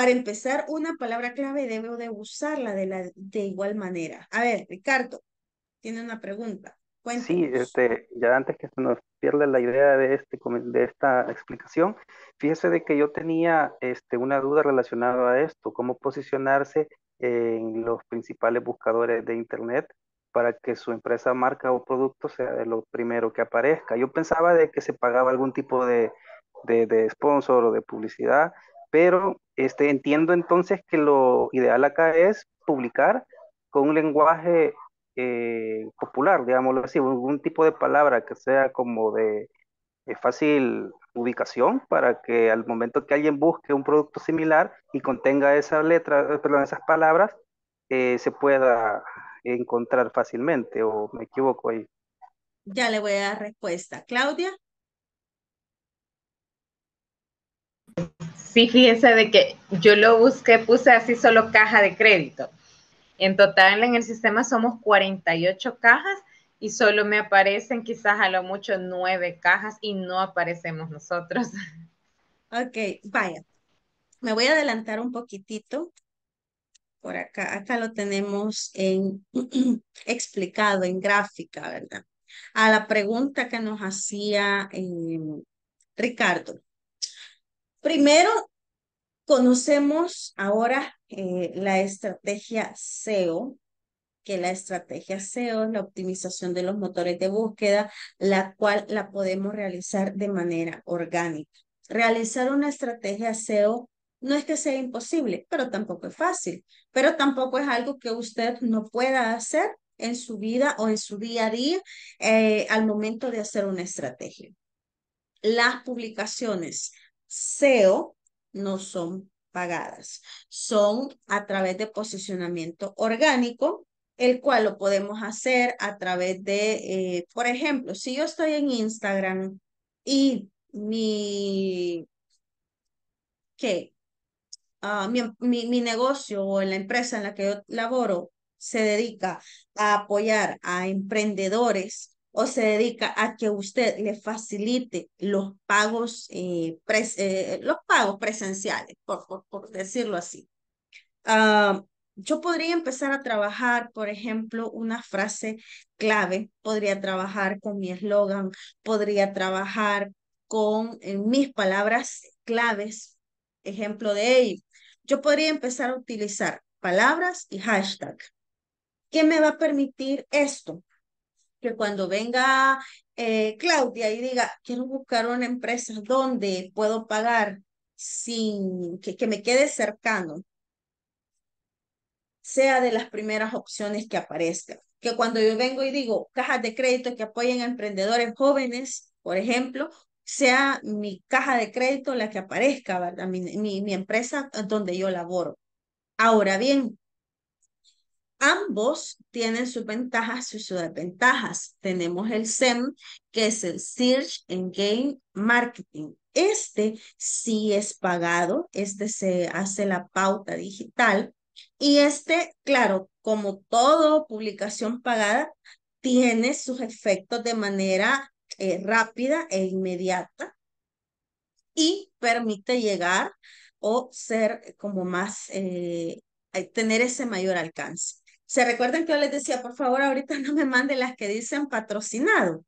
S1: para empezar, una palabra clave debo de usarla de, la, de igual manera. A ver, Ricardo, tiene una pregunta.
S2: Sí, este, ya antes que se nos pierda la idea de, este, de esta explicación, fíjese de que yo tenía este, una duda relacionada a esto, cómo posicionarse en los principales buscadores de Internet para que su empresa, marca o producto sea de lo primero que aparezca. Yo pensaba de que se pagaba algún tipo de, de sponsor o de publicidad, pero este, entiendo entonces que lo ideal acá es publicar con un lenguaje eh, popular, digámoslo así, algún tipo de palabra que sea como de, fácil ubicación para que al momento que alguien busque un producto similar y contenga letra, eh, esas palabras, eh, se pueda encontrar fácilmente o me equivoco ahí.
S1: Ya le voy a dar respuesta. Claudia.
S3: sí, fíjense de que yo lo busqué, puse así solo caja de crédito. En total en el sistema somos 48 cajas y solo me aparecen quizás a lo mucho nueve cajas y no aparecemos nosotros. Ok, vaya. Me
S1: voy a adelantar un poquitito. Por acá, acá lo tenemos [CLEARS THROAT] explicado en gráfica, ¿verdad? A la pregunta que nos hacía eh, Ricardo. Primero, conocemos ahora eh, la estrategia SEO, que la estrategia SEO es la optimización de los motores de búsqueda, la cual la podemos realizar de manera orgánica. Realizar una estrategia SEO no es que sea imposible, pero tampoco es fácil, pero tampoco es algo que usted no pueda hacer en su vida o en su día a día eh, al momento de hacer una estrategia. Las publicaciones SEO no son pagadas, son a través de posicionamiento orgánico, el cual lo podemos hacer a través de, eh, por ejemplo, si yo estoy en Instagram y ah, mi, mi, mi, negocio o en la empresa en la que yo laboro se dedica a apoyar a emprendedores o se dedica a que usted le facilite los pagos, eh, eh, los pagos presenciales, por, decirlo así. Ah, yo podría empezar a trabajar, por ejemplo, una frase clave, podría trabajar con mi eslogan, podría trabajar con eh, mis palabras claves, ejemplo de ello. Yo podría empezar a utilizar palabras y hashtag. ¿Qué me va a permitir esto? que cuando venga eh, Claudia y diga, quiero buscar una empresa donde puedo pagar sin que, me quede cercano, sea de las primeras opciones que aparezca Que cuando yo vengo y digo cajas de crédito que apoyen a emprendedores jóvenes, por ejemplo, sea mi caja de crédito la que aparezca, mi empresa donde yo laboro. Ahora bien, Ambos tienen sus ventajas y sus desventajas. Tenemos el SEM, que es el Search Engine Game Marketing. Este sí es pagado, este se hace la pauta digital y este, claro, como toda publicación pagada, tiene sus efectos de manera eh, rápida e inmediata y permite llegar o ser como más, eh, eh, tener ese mayor alcance. ¿Se recuerdan que yo les decía, por favor, ahorita no me manden las que dicen patrocinado?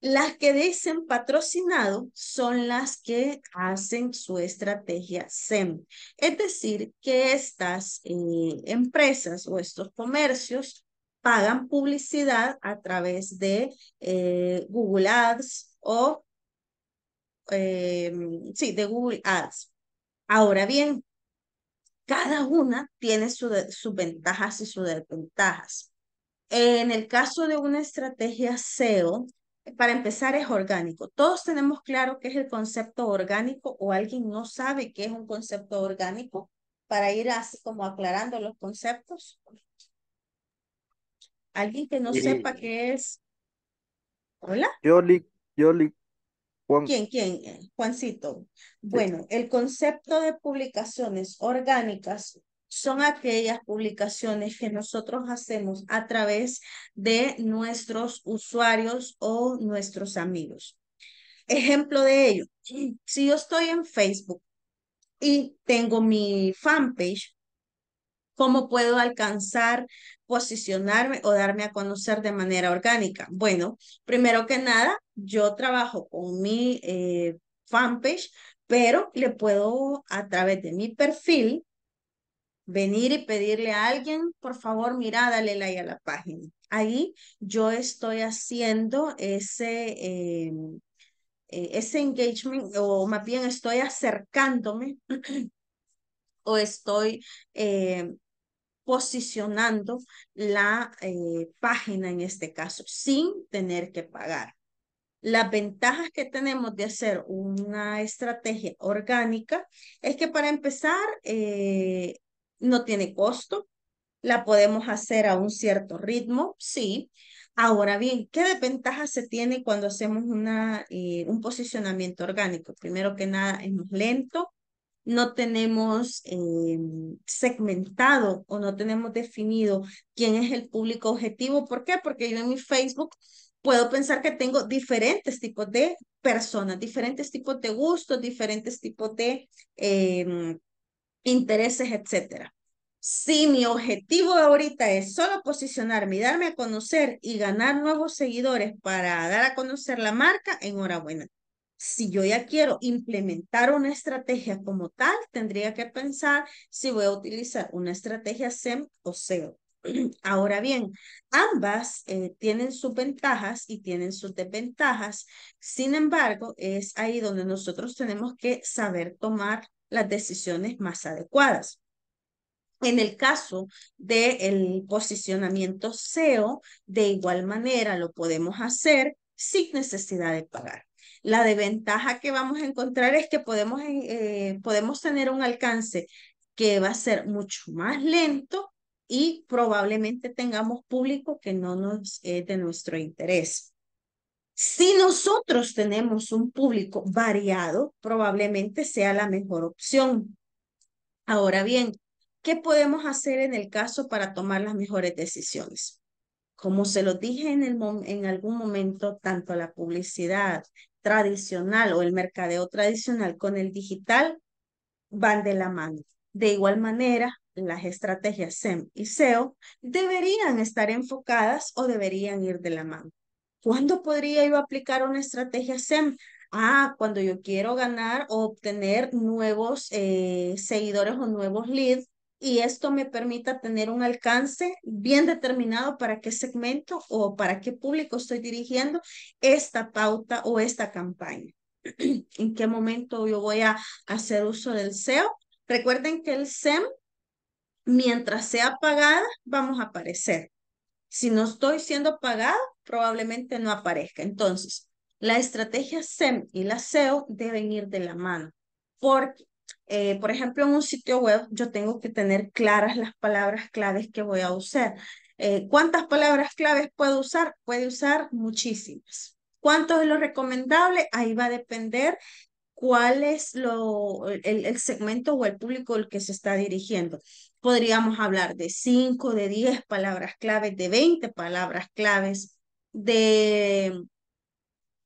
S1: Las que dicen patrocinado son las que hacen su estrategia SEM. Es decir, que estas eh, empresas o estos comercios pagan publicidad a través de eh, Google Ads o, eh, sí, de Google Ads. Ahora bien, cada una tiene sus ventajas y sus desventajas. En el caso de una estrategia SEO, para empezar es orgánico. Todos tenemos claro qué es el concepto orgánico o alguien no sabe qué es un concepto orgánico para ir así como aclarando los conceptos. Alguien que no eh, sepa qué es.
S2: Hola. Yo,
S1: ¿Quién, quién? Eh, Juancito. Bueno, el concepto de publicaciones orgánicas son aquellas publicaciones que nosotros hacemos a través de nuestros usuarios o nuestros amigos. Ejemplo de ello, [CLEARS THROAT] si yo estoy en Facebook y tengo mi fanpage, ¿cómo puedo alcanzar posicionarme o darme a conocer de manera orgánica? Bueno, primero que nada, yo trabajo con mi eh, fanpage, pero le puedo a través de mi perfil venir y pedirle a alguien, por favor, mira, dale like a la página. Ahí yo estoy haciendo ese, em, e, ese engagement o más bien estoy acercándome [CLEARS THROAT] o estoy em, posicionando la eh, página en este caso, sin tener que pagar. Las ventajas que tenemos de hacer una estrategia orgánica es que para empezar eh, no tiene costo, la podemos hacer a un cierto ritmo, sí. Ahora bien, ¿qué desventajas se tiene cuando hacemos una, eh, un posicionamiento orgánico? Primero que nada, es más lento, no tenemos em, segmentado o no tenemos definido quién es el público objetivo. ¿Por qué? Porque yo en mi Facebook puedo pensar que tengo diferentes tipos de personas, diferentes tipos de gustos, diferentes tipos de em, intereses, etc. Si mi objetivo ahorita es solo posicionarme y darme a conocer y ganar nuevos seguidores para dar a conocer la marca, enhorabuena si yo ya quiero implementar una estrategia como tal, tendría que pensar si voy a utilizar una estrategia SEM o SEO. [CLEARS THROAT] Ahora bien, ambas eh, tienen sus ventajas y tienen sus desventajas. Sin embargo, es ahí donde nosotros tenemos que saber tomar las decisiones más adecuadas. En el caso del posicionamiento SEO, de igual manera lo podemos hacer sin necesidad de pagar. La desventaja que vamos a encontrar es que podemos, eh, eh, podemos tener un alcance que va a ser mucho más lento y probablemente tengamos público que no nos es eh, de nuestro interés. Si nosotros tenemos un público variado, probablemente sea la mejor opción. Ahora bien, ¿qué podemos hacer en el caso para tomar las mejores decisiones? Como se lo dije en, el, en algún momento, tanto la publicidad tradicional o el mercadeo tradicional con el digital van de la mano. De igual manera, las estrategias SEM y SEO deberían estar enfocadas o deberían ir de la mano. ¿Cuándo podría yo aplicar una estrategia SEM? Ah, cuando yo quiero ganar o obtener nuevos eh, seguidores o nuevos leads y esto me permita tener un alcance bien determinado para qué segmento o para qué público estoy dirigiendo esta pauta o esta campaña. [CLEARS THROAT] ¿En qué momento yo voy a hacer uso del SEO? Recuerden que el SEM, mientras sea pagada, vamos a aparecer. Si no estoy siendo pagada, probablemente no aparezca. Entonces, la estrategia SEM y la SEO deben ir de la mano porque eh, por ejemplo, en un sitio web yo tengo que tener claras las palabras claves que voy a usar. Eh, ¿Cuántas palabras claves puedo usar? Puede usar muchísimas. ¿Cuánto es lo recomendable? Ahí va a depender cuál es lo, el, el, segmento o el público al que se está dirigiendo. Podríamos hablar de 5, de 10 palabras claves, de 20 palabras claves, de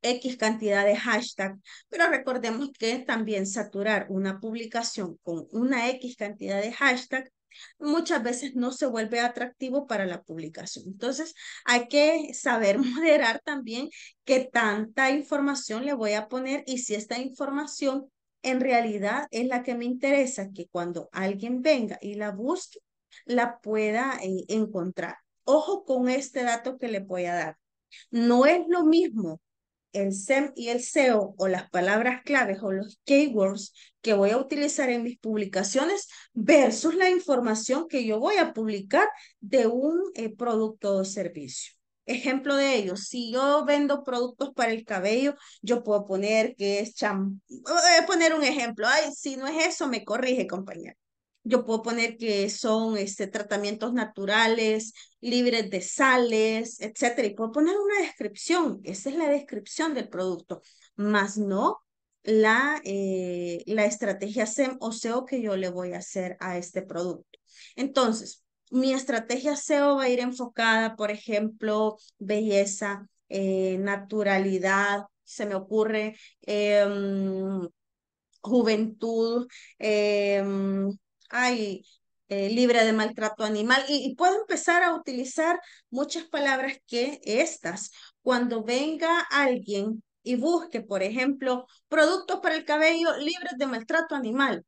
S1: X cantidad de hashtag pero recordemos que también saturar una publicación con una X cantidad de hashtag muchas veces no se vuelve atractivo para la publicación. Entonces, hay que saber [LAUGHS] moderar también qué tanta información le voy a poner y si esta información en realidad es la que me interesa, que cuando alguien venga y la busque, la pueda eh, encontrar. Ojo con este dato que le voy a dar. No es lo mismo el SEM y el SEO o las palabras claves o los keywords que voy a utilizar en mis publicaciones versus la información que yo voy a publicar de un eh, producto o servicio. Ejemplo de ello, si yo vendo productos para el cabello, yo puedo poner que es champ. Voy a poner un ejemplo. Ay, si no es eso, me corrige, compañero. Yo puedo poner que son este, tratamientos naturales, libres de sales, etcétera. Y puedo poner una descripción. Esa es la descripción del producto, más no la, eh, la estrategia SEM o SEO que yo le voy a hacer a este producto. Entonces, mi estrategia SEO va a ir enfocada, por ejemplo, belleza, eh, naturalidad, se me ocurre, em, juventud, em, hay eh, libre de maltrato animal y, puedo empezar a utilizar muchas palabras que estas. Cuando venga alguien y busque, por ejemplo, productos para el cabello libres de maltrato animal,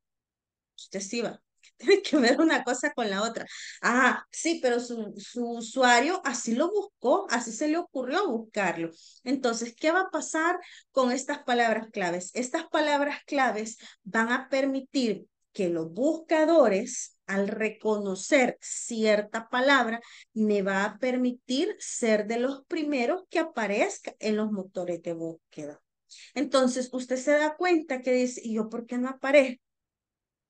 S1: usted sí va, [LAUGHS] tiene que ver una cosa con la otra. Ah, sí, pero su, su, usuario así lo buscó, así se le ocurrió buscarlo. Entonces, ¿qué va a pasar con estas palabras claves? Estas palabras claves van a permitir que los buscadores, al reconocer cierta palabra, me va a permitir ser de los primeros que aparezca en los motores de búsqueda. Entonces, usted se da cuenta que dice, ¿y yo por qué no aparezco?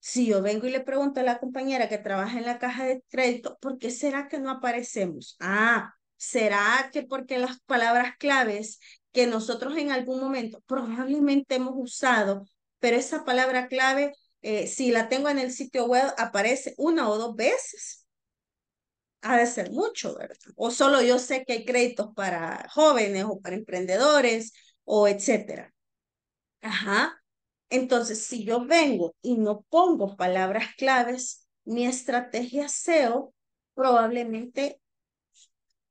S1: Si yo vengo y le pregunto a la compañera que trabaja en la caja de crédito, ¿por qué será que no aparecemos? Ah, ¿será que porque las palabras claves que nosotros en algún momento probablemente hemos usado, pero esa palabra clave eh, si la tengo en el sitio web, aparece una o dos veces. Ha de ser mucho, ¿verdad? O solo yo sé que hay créditos para jóvenes o para emprendedores o etcétera. Ajá. Entonces, si yo vengo y no pongo palabras claves, mi estrategia SEO probablemente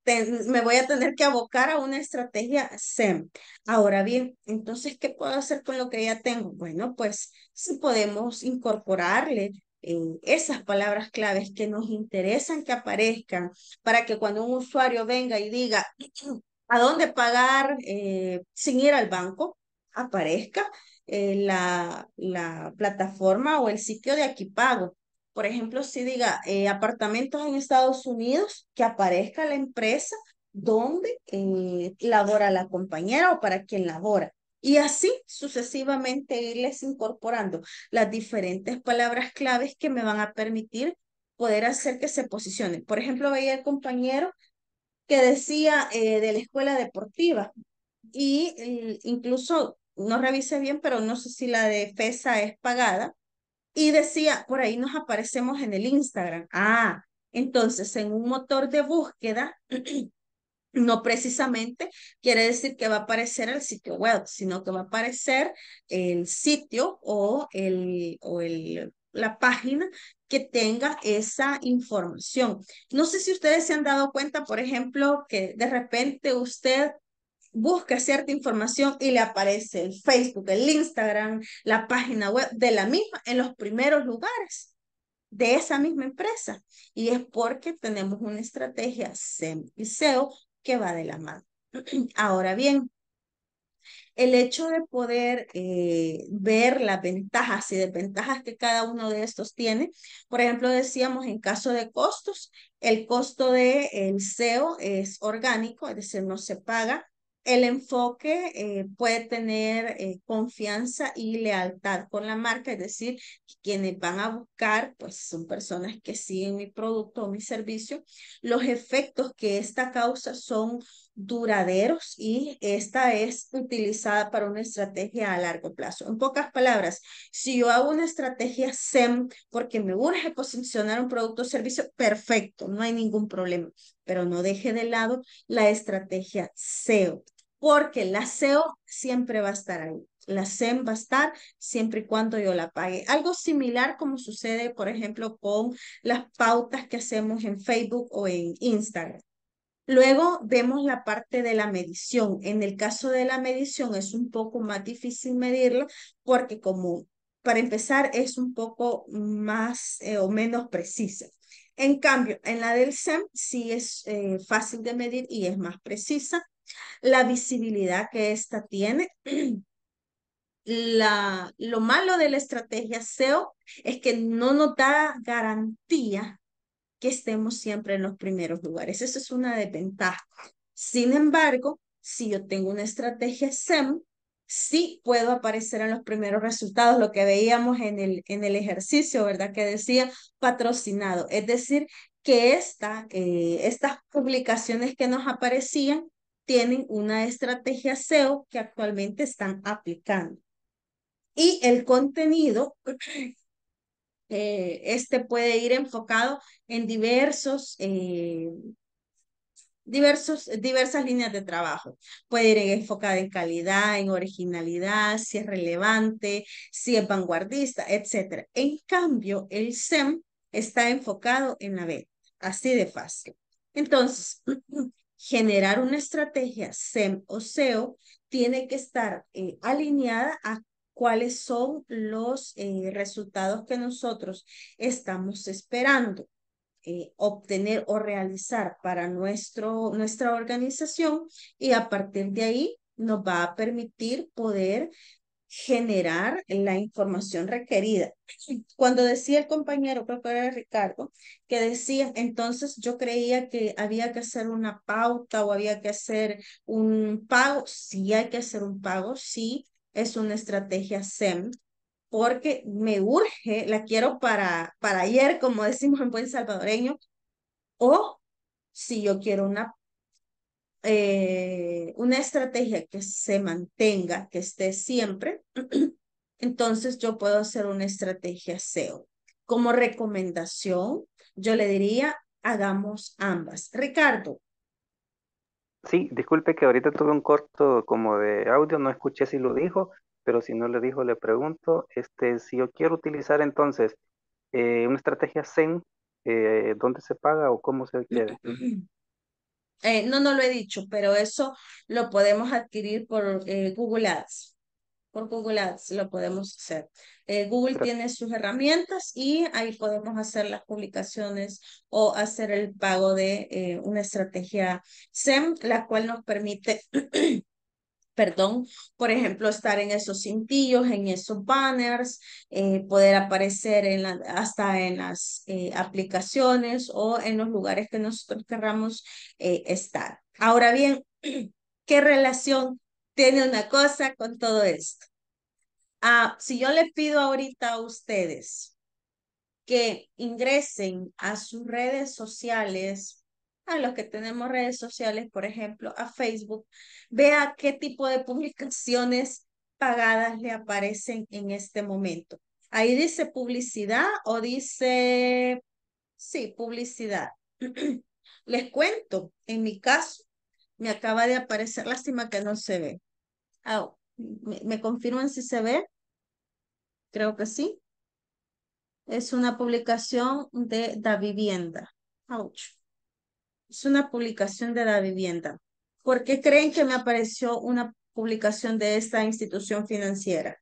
S1: me voy a tener que abocar a una estrategia SEM. Ahora bien, entonces, ¿qué puedo hacer con lo que ya tengo? Bueno, pues si podemos incorporarle eh, esas palabras claves que nos interesan que aparezcan para que cuando un usuario venga y diga, [CLEARS THROAT] ¿a dónde pagar eh, sin ir al banco? aparezca eh, la, la plataforma o el sitio de aquí pago por ejemplo, si diga eh, apartamentos en Estados Unidos, que aparezca la empresa donde eh, labora la compañera o para quien labora. Y así sucesivamente irles incorporando las diferentes palabras claves que me van a permitir poder hacer que se posicionen. Por ejemplo, veía el compañero que decía eh, de la escuela deportiva y incluso, no revisé bien, pero no sé si la defensa es pagada, y decía, por ahí nos aparecemos en el Instagram. Ah, entonces en un motor de búsqueda, [CLEARS THROAT] no precisamente quiere decir que va a aparecer el sitio web, sino que va a aparecer el sitio o, el, o el, la página que tenga esa información. No sé si ustedes se han dado cuenta, por ejemplo, que de repente usted busca cierta información y le aparece el Facebook, el Instagram, la página web de la misma en los primeros lugares de esa misma empresa. Y es porque tenemos una estrategia SEM y SEO que va de la mano. [CLEARS THROAT] Ahora bien, el hecho de poder eh, ver las ventajas y desventajas que cada uno de estos tiene. Por ejemplo, decíamos en caso de costos, el costo del el SEO es orgánico, es decir, no se paga el enfoque eh, puede tener eh, confianza y lealtad con la marca, es decir, quienes van a buscar, pues son personas que siguen mi producto o mi servicio, los efectos que esta causa son duraderos y esta es utilizada para una estrategia a largo plazo. En pocas palabras, si yo hago una estrategia SEM porque me urge posicionar un producto o servicio, perfecto, no hay ningún problema, pero no deje de lado la estrategia SEO, porque la SEO siempre va a estar ahí. La SEM va a estar siempre y cuando yo la pague. Algo similar como sucede, por ejemplo, con las pautas que hacemos en Facebook o en Instagram Luego vemos la parte de la medición. En el caso de la medición es un poco más difícil medirlo porque como para empezar es un poco más eh, o menos precisa. En cambio, en la del SEM sí es eh, fácil de medir y es más precisa. La visibilidad que esta tiene. [CLEARS THROAT] La, lo malo de la estrategia SEO es que no nos da garantía que estemos siempre en los primeros lugares. Eso es una desventaja. Sin embargo, si yo tengo una estrategia SEM, sí puedo aparecer en los primeros resultados, lo que veíamos en el, en el ejercicio, ¿verdad? Que decía patrocinado. Es decir, que esta, eh, estas publicaciones que nos aparecían tienen una estrategia SEO que actualmente están aplicando. Y el contenido eh, este puede ir enfocado en diversos, eh, diversos, diversas líneas de trabajo. Puede ir enfocado en calidad, en originalidad, si es relevante, si es vanguardista, etc. En cambio, el SEM está enfocado en la B, así de fácil. Entonces, [CLEARS THROAT] generar una estrategia SEM o SEO tiene que estar eh, alineada a cuáles son los eh, resultados que nosotros estamos esperando eh, obtener o realizar para nuestro, nuestra organización y a partir de ahí nos va a permitir poder generar la información requerida. [CLEARS THROAT] Cuando decía el compañero, creo que era Ricardo, que decía, entonces yo creía que había que hacer una pauta o había que hacer un pago. Sí, hay que hacer un pago, sí, es una estrategia SEM porque me urge, la quiero para, para ayer, como [LAUGHS] decimos en buen salvadoreño, o si yo quiero una, eh, una estrategia que se mantenga, que esté siempre, [CLEARS THROAT] entonces yo puedo hacer una estrategia SEO. Como recomendación, yo le diría, hagamos ambas. Ricardo,
S2: Sí, disculpe que ahorita tuve un corto como de audio, no escuché si lo dijo, pero si no lo dijo le pregunto, este, si yo quiero utilizar entonces eh, una estrategia Zen, eh, ¿dónde se paga o cómo se adquiere?
S1: Eh, no, no lo he dicho, pero eso lo podemos adquirir por Google Ads por Google Ads lo podemos hacer. Eh, Google tiene sus herramientas y ahí podemos hacer las publicaciones o hacer el pago de eh, una estrategia SEM, la cual nos permite [CLEARS THROAT] perdón, por ejemplo, estar en esos cintillos, en esos banners, eh, poder aparecer en la, hasta en las aplicaciones o en los lugares que nosotros querramos estar. Ahora bien, [CLEARS THROAT] ¿qué relación tiene una cosa con todo esto. Ah, si yo les pido ahorita a ustedes que ingresen a sus redes sociales, a los que tenemos redes sociales, por ejemplo, a Facebook, vea qué tipo de [LAUGHS] publicaciones pagadas le aparecen en este momento. Ahí dice publicidad o dice, sí, publicidad. [CLEARS THROAT] Les cuento, en mi caso, me acaba de aparecer, lástima que no se ve. Ah, ¿me, confirman si se ve? Creo que sí. Es una publicación de Da vivienda. Ouch. Es una publicación de Da vivienda. ¿Por qué creen que me apareció una publicación de esta institución financiera?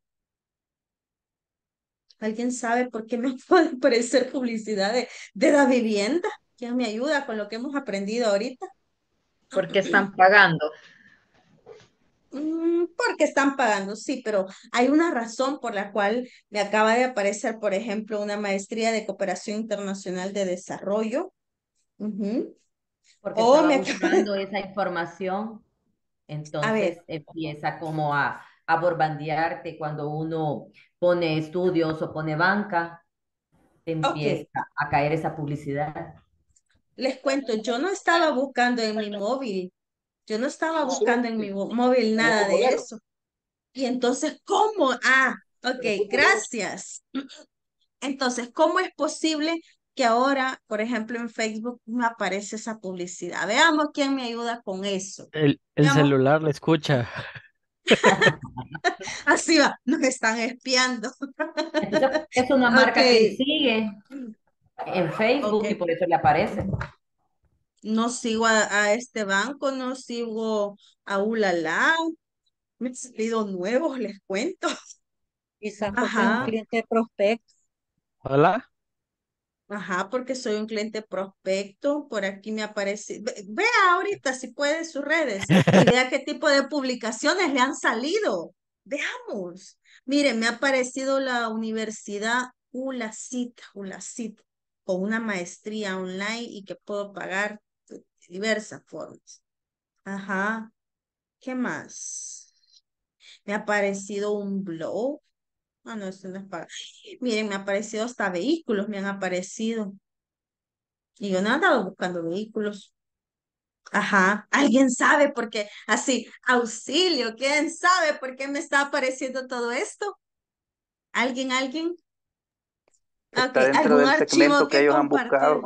S1: ¿Alguien sabe por qué me [LAUGHS] puede aparecer publicidad de, de la vivienda? ¿Quién me ayuda con lo que hemos aprendido ahorita?
S3: Porque están pagando.
S1: Mm, porque están pagando, sí, pero hay una razón por la cual me acaba de aparecer, por ejemplo, una maestría de cooperación internacional de desarrollo. Porque estaba esa información, entonces empieza como a, a borbandearte cuando uno pone estudios o pone banca,
S3: empieza a caer esa publicidad
S1: les cuento, yo no estaba buscando en mi móvil, yo no estaba ah, buscando en mi móvil nada de eso. Y entonces, ¿cómo? Ah, ok, gracias. [CLEARS THROAT] Entonces, ¿cómo es posible que ahora, por ejemplo, en Facebook me aparece esa publicidad? Veamos quién me ayuda con eso.
S2: El, celular la escucha.
S1: [LAUGHS] Así va, nos están espiando. es una [LAUGHS] marca que sigue en ah, Facebook y por eso le aparece. No sigo a, este banco, no sigo a Ulala, me han salido nuevos, les cuento. Quizás un cliente prospecto. Hola. Ajá, porque soy un cliente prospecto, por aquí me aparece, vea ahorita si puede sus redes vea qué tipo de publicaciones le han salido. Veamos. Miren, me ha aparecido la universidad Ulacit, Ulacit, con una maestría online y que puedo pagar de diversas formas. Ajá. ¿Qué más? Me ha aparecido un blog. Ah, no, eso no es para. Miren, me ha aparecido hasta vehículos, me han aparecido. Y yo no estado buscando vehículos. Ajá, alguien sabe por qué, así, auxilio, ¿quién sabe por qué me está apareciendo todo esto? ¿Alguien, alguien? Está dentro del segmento que, ellos han buscado.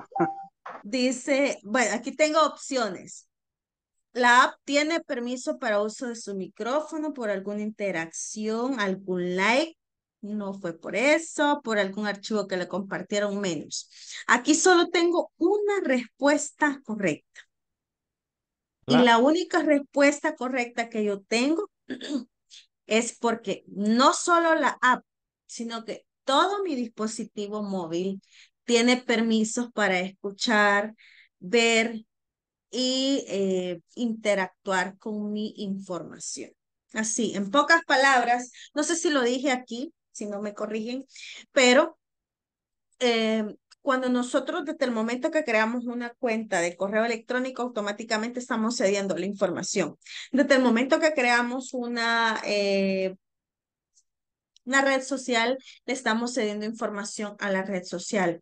S1: Dice, bueno, aquí tengo opciones. La app tiene permiso para uso de su micrófono por alguna interacción, algún like. No fue por eso, por algún archivo que le compartieron menos. Aquí solo tengo una respuesta correcta. Y la única respuesta correcta que yo tengo [CLEARS THROAT] es porque no solo la app, sino que todo mi dispositivo móvil tiene permisos para escuchar, ver y eh, interactuar con mi información. Así, en pocas palabras, no sé si lo dije aquí, si no me corrigen, pero eh, cuando nosotros desde el momento que creamos una cuenta de correo electrónico, automáticamente estamos cediendo la información. Desde el momento que creamos una eh, una red social, le estamos cediendo información a la red social.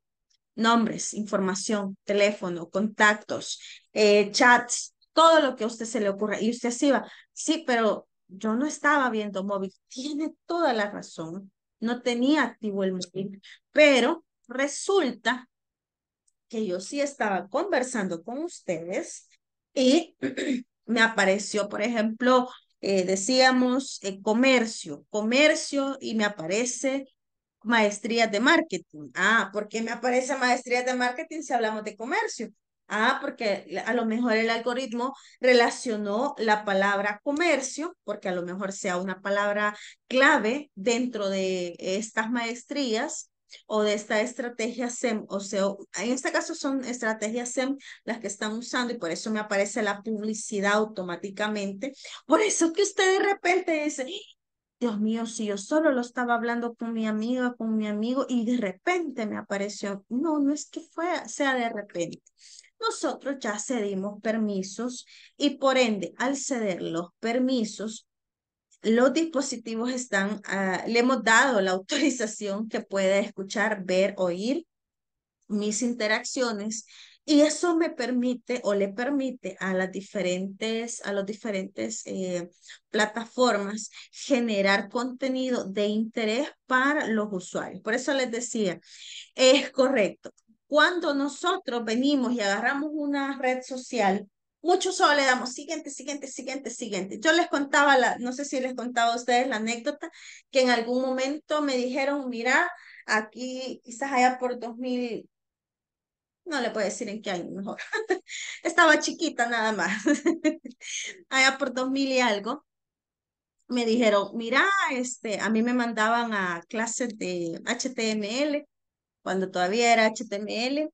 S1: Nombres, información, teléfono, contactos, eh, chats, todo lo que a usted se le ocurra. Y usted sí va, sí, pero yo no estaba viendo móvil. Tiene toda la razón. No tenía activo el móvil, pero resulta que yo sí estaba conversando con ustedes y [CLEARS THROAT] me apareció, por ejemplo, eh, decíamos eh, comercio, comercio y me aparece maestría de marketing. Ah, ¿por qué me aparece maestrías de marketing si hablamos de comercio? Ah, porque a lo mejor el algoritmo relacionó la palabra comercio, porque a lo mejor sea una palabra clave dentro de estas maestrías, o de esta estrategia SEM, o sea, en este caso son estrategias SEM las que están usando y por eso me aparece la publicidad automáticamente. Por eso que usted de repente dice, Dios mío, si yo solo lo estaba hablando con mi amiga, con mi amigo, y de repente me apareció. No, no es que fue, sea de repente. Nosotros ya cedimos permisos y por ende, al ceder los permisos, los dispositivos están, ah, le hemos dado la [LAUGHS] autorización que pueda escuchar, ver, oír mis interacciones y eso me permite o le permite a las diferentes, a los diferentes eh, plataformas generar contenido de interés para los usuarios. Por eso les decía, es correcto. Cuando nosotros venimos y agarramos una red social, mucho solo le damos siguiente, siguiente, siguiente, siguiente. Yo les contaba, la, no sé si les contaba a ustedes la anécdota, que en algún momento me dijeron, mira, aquí quizás allá por 2000, no le puedo decir en qué año mejor, [LAUGHS] estaba chiquita nada más, [LAUGHS] allá por 2000 y algo, me dijeron, mira, este, a mí me mandaban a clases de HTML, cuando todavía era HTML,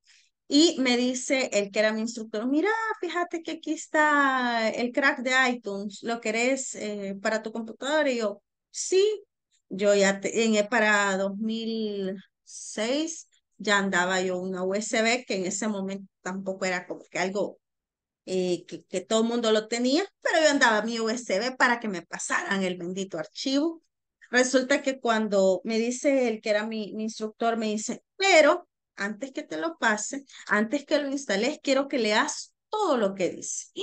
S1: y me dice el que era mi instructor, mira, fíjate que aquí está el crack de iTunes, ¿lo querés eh, para tu computadora? Y yo, sí, yo ya eh, para 2006 ya andaba yo una USB que en ese momento tampoco era como que algo eh, que, todo el mundo lo tenía, pero yo andaba mi USB para que me pasaran el bendito archivo. Resulta que cuando me dice el que era mi, mi instructor, me dice, pero antes que te lo pase, antes que lo instales, quiero que leas todo lo que dice. [GASPS]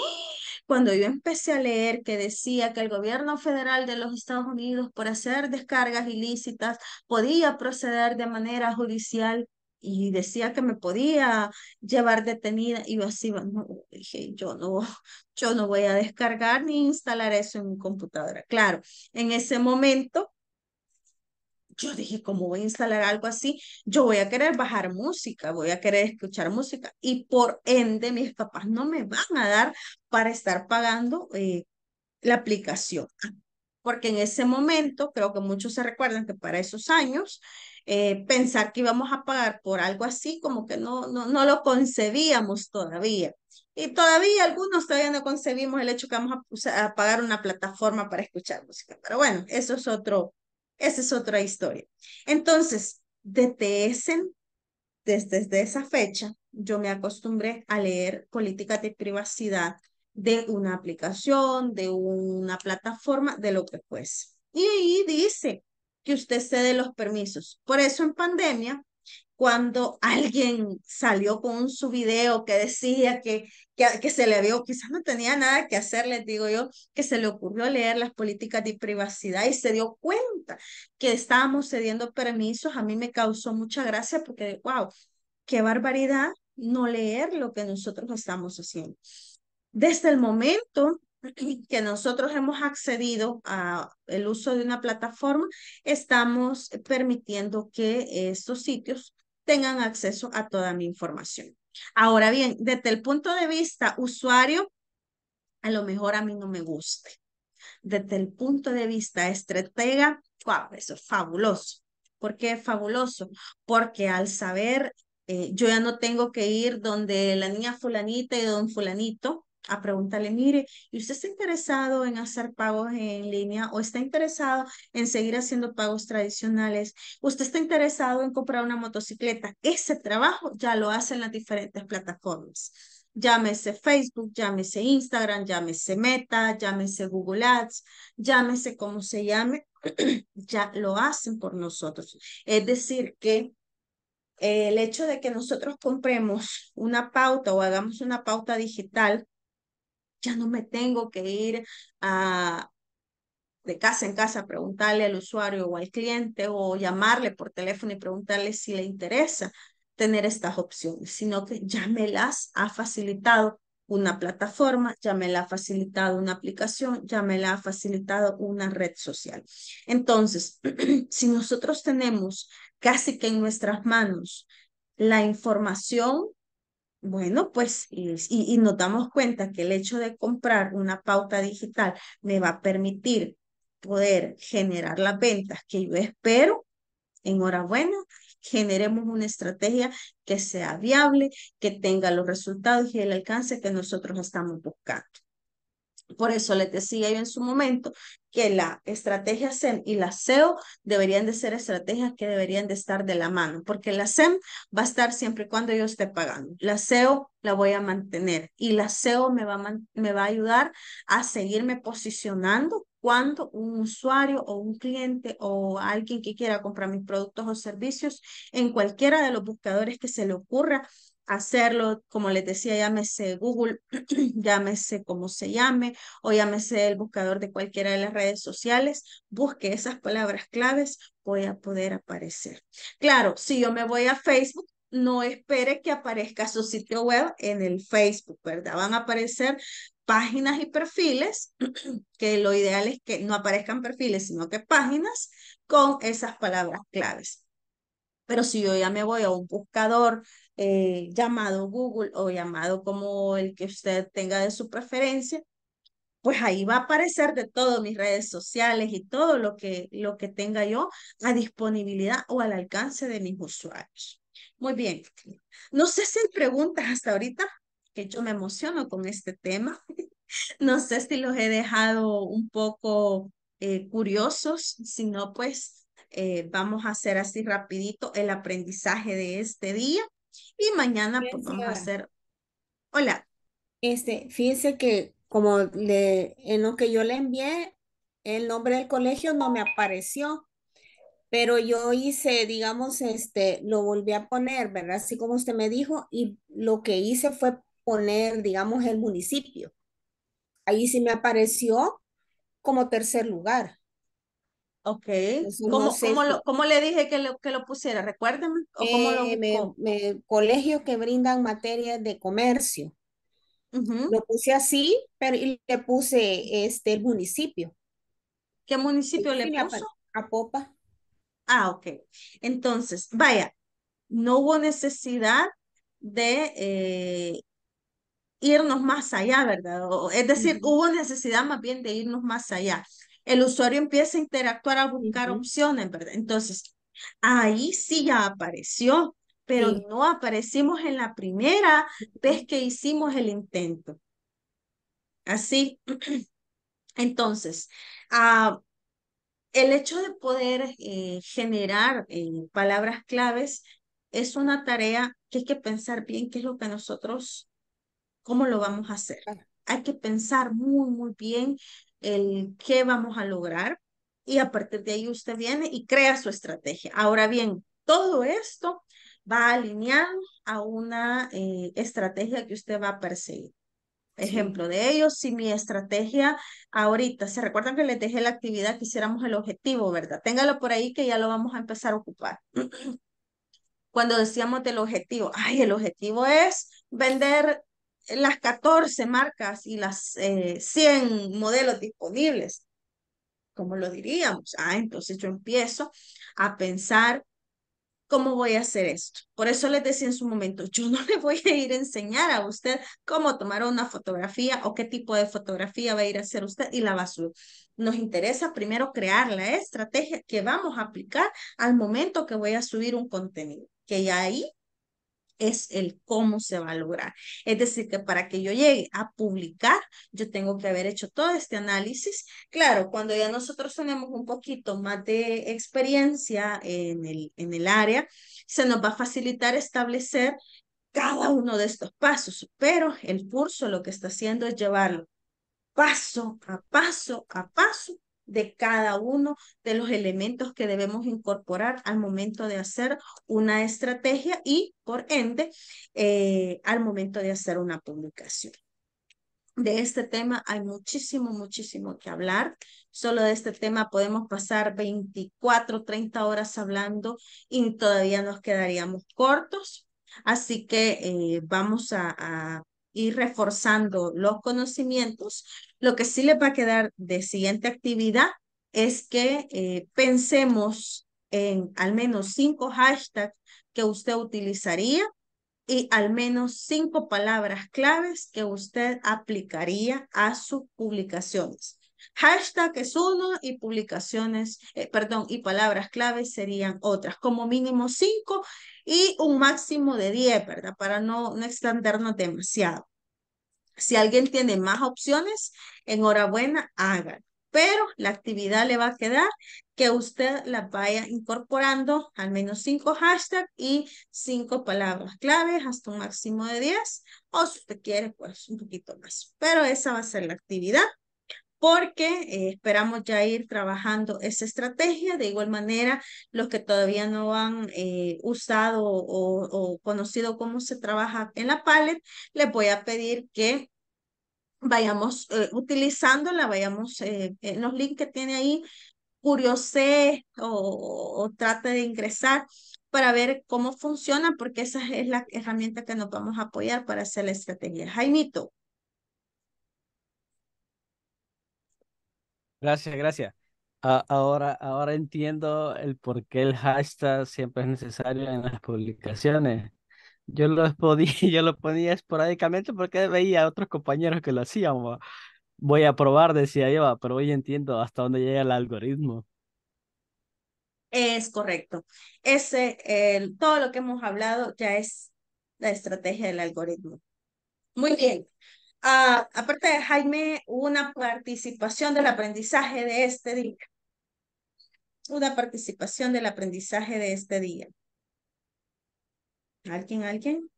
S1: Cuando yo empecé a leer que decía que el gobierno federal de los Estados Unidos por hacer descargas ilícitas podía proceder de manera judicial y decía que me podía llevar detenida y así dije yo no yo no voy a descargar ni instalar eso en mi computadora claro en ese momento yo dije, ¿cómo voy a instalar algo así? Yo voy a querer bajar música, voy a querer escuchar música y por ende mis papás no me van a dar para estar pagando eh, la aplicación. Porque en ese momento, creo que muchos se recuerdan que para esos años, eh, pensar que íbamos a pagar por algo así, como que no, no, no lo concebíamos todavía. Y todavía algunos todavía no concebimos el hecho que vamos a pagar una plataforma para escuchar música. Pero bueno, eso es otro, esa es otra historia. Entonces, desde, desde, esa fecha, yo me acostumbré a leer políticas de privacidad de una aplicación, de una plataforma, de lo que fuese. Y ahí dice que usted cede los permisos. Por eso en pandemia cuando alguien salió con su video que decía que, que, se le vio, quizás no tenía nada que hacer, les digo yo, que se le ocurrió leer las políticas de privacidad y se dio cuenta que estábamos cediendo permisos, a mí me causó mucha gracia porque, wow, qué barbaridad no leer lo que nosotros estamos haciendo. Desde el momento [CLEARS THROAT] que nosotros hemos accedido al uso de una plataforma, estamos permitiendo que estos sitios tengan acceso a toda mi información. Ahora bien, desde el punto de vista usuario, a lo mejor a mí no me guste. Desde el punto de vista estratega, wow, eso es fabuloso. ¿Por qué es fabuloso? Porque al saber, eh, yo ya no tengo que ir donde la niña fulanita y don fulanito a preguntarle, mire, ¿y usted está interesado en hacer pagos en línea o está interesado en seguir haciendo pagos tradicionales? ¿Usted está interesado en comprar una motocicleta? Ese trabajo ya lo hacen las diferentes plataformas. Llámese Facebook, llámese Instagram, llámese Meta, llámese Google Ads, llámese como se llame, [CLEARS THROAT] ya lo hacen por nosotros. Es decir, que el hecho de que nosotros compremos una pauta o hagamos una pauta digital ya no me tengo que ir de casa en casa a preguntarle al usuario o al cliente o llamarle por teléfono y preguntarle si le interesa tener estas opciones, sino que ya me las ha facilitado una plataforma, ya me la ha facilitado una aplicación, ya me la ha facilitado una red social. Entonces, [CLEARS THROAT] si nosotros tenemos casi que en nuestras manos la información bueno, pues y, nos damos cuenta que el hecho de comprar una pauta digital me va a permitir poder generar las ventas que yo espero. Enhorabuena, generemos una estrategia que sea viable, que tenga los resultados y el alcance que nosotros estamos buscando. Por eso les decía yo en su momento que la estrategia SEM y la SEO deberían de ser estrategias que deberían de estar de la mano, porque la SEM va a estar siempre y cuando yo esté pagando. La SEO la voy a mantener y la SEO me va a, me va a ayudar a seguirme posicionando cuando un usuario o un cliente o alguien que quiera comprar mis productos o servicios en cualquiera de los buscadores que se le ocurra hacerlo, como les decía, llámese Google, [CLEARS THROAT] llámese como se llame o llámese el buscador de cualquiera de las redes sociales, busque esas palabras claves, voy a poder aparecer. Claro, si yo me voy a Facebook, no espere que aparezca su sitio web en el Facebook, ¿verdad? Van a aparecer páginas y perfiles, [CLEARS THROAT] que lo ideal es que no aparezcan perfiles, sino que páginas con esas palabras claves. Pero si yo ya me voy a un buscador eh, llamado Google o llamado como el que usted tenga de su preferencia, pues ahí va a aparecer de todas mis redes sociales y todo lo que, lo que tenga yo a disponibilidad o al alcance de mis usuarios. Muy bien. No sé si hay preguntas hasta ahorita, que yo me emociono con este tema. [LAUGHS] No sé si los he dejado un poco eh, curiosos, si no, pues eh, vamos a hacer así rapidito el aprendizaje de este día. Y mañana pues, a hacer. Hola. Este, fíjense que como le, en lo que yo le envié, el nombre del colegio no me apareció,
S3: pero yo hice, digamos, este, lo volví a poner, ¿verdad? Así como usted me dijo, y lo que hice fue poner, digamos, el municipio. Ahí sí me apareció como tercer lugar. Ok. ¿Cómo,
S1: le dije que lo, que lo pusiera? Recuérdame. ¿O cómo
S3: eh, colegios que brindan materias de comercio. Lo puse así, pero le puse este, el municipio. ¿Qué municipio le le puso?
S1: Popa. Ah, ok. Entonces, vaya, no hubo necesidad de eh, irnos más allá, ¿verdad? es decir, hubo necesidad más bien de irnos más allá el usuario empieza a interactuar, a buscar opciones, ¿verdad? Entonces, ahí sí ya apareció, pero no aparecimos en la primera vez que hicimos el intento. Así. [CLEARS THROAT] Entonces, ah, el hecho de poder eh, generar eh, palabras claves es una tarea que hay que pensar bien qué es lo que nosotros, cómo lo vamos a hacer. Hay que pensar muy, muy bien el qué vamos a lograr y a partir de ahí usted viene y crea su estrategia. Ahora bien, todo esto va alinear a una eh, estrategia que usted va a perseguir. Ejemplo de ello, si mi estrategia ahorita, se recuerdan que les dejé la actividad quisiéramos el objetivo, ¿verdad? Téngalo por ahí que ya lo vamos a empezar a ocupar. [CLEARS THROAT] Cuando decíamos del objetivo, ay, el objetivo es vender las 14 marcas y las 100 eh, modelos disponibles, como lo diríamos. Ah, entonces yo empiezo a pensar cómo voy a hacer esto. Por eso les decía en su momento, [LAUGHS] yo no le voy a ir a enseñar a usted cómo tomar una fotografía o qué tipo de fotografía va a ir a hacer usted y la va a subir. Nos interesa primero crear la estrategia que vamos a aplicar al momento que voy a subir un contenido, que ya ahí es el cómo se va a lograr. Es decir, que para que yo llegue a publicar, yo tengo que haber hecho todo este análisis. Claro, cuando ya nosotros tenemos un poquito más de experiencia en el, en el área, se nos va a facilitar establecer cada uno de estos pasos, pero el curso lo que está haciendo es llevarlo paso a paso a paso de cada uno de los elementos que debemos incorporar al momento de hacer una estrategia y, por ende, eh, al momento de hacer una publicación. De este tema hay muchísimo, muchísimo que hablar. Solo de este tema podemos pasar 24, 30 horas hablando y todavía nos quedaríamos cortos. Así que eh, vamos a y reforzando los conocimientos. Lo que sí les va a quedar de siguiente actividad es que eh, pensemos en al menos cinco hashtags que usted utilizaría y al menos cinco palabras claves que usted aplicaría a sus publicaciones. Hashtag es uno y publicaciones, eh, perdón, y palabras claves serían otras, como mínimo cinco y un máximo de diez, ¿verdad? Para no, no extendernos demasiado. Si alguien tiene más opciones, enhorabuena, háganlo, Pero la actividad le va a quedar que usted la vaya incorporando al menos cinco hashtags y cinco palabras claves hasta un máximo de diez. O si usted quiere, pues un poquito más. Pero esa va a ser la actividad porque eh, esperamos ya ir trabajando esa estrategia. De igual manera, los que todavía no han eh, usado o, conocido cómo se trabaja en la palette, les voy a pedir que vayamos utilizando eh, utilizándola, vayamos en los links que tiene ahí, Curiosé o, o, trate de ingresar para ver cómo funciona, porque esa es la herramienta que nos vamos a apoyar para hacer la estrategia. Jaimito.
S2: Gracias, gracias. ahora, ahora entiendo el por qué el hashtag siempre es necesario en las publicaciones. Yo lo ponía, [LAUGHS] yo lo ponía esporádicamente porque veía a otros compañeros que lo hacían. Voy a probar, decía yo, pero hoy entiendo hasta dónde llega el algoritmo.
S1: Es correcto. Ese, el, todo lo que hemos hablado ya es la estrategia del algoritmo. Muy bien. Ah, aparte de Jaime, una participación del aprendizaje de este día. Una participación del aprendizaje de este día. ¿Alguien, alguien?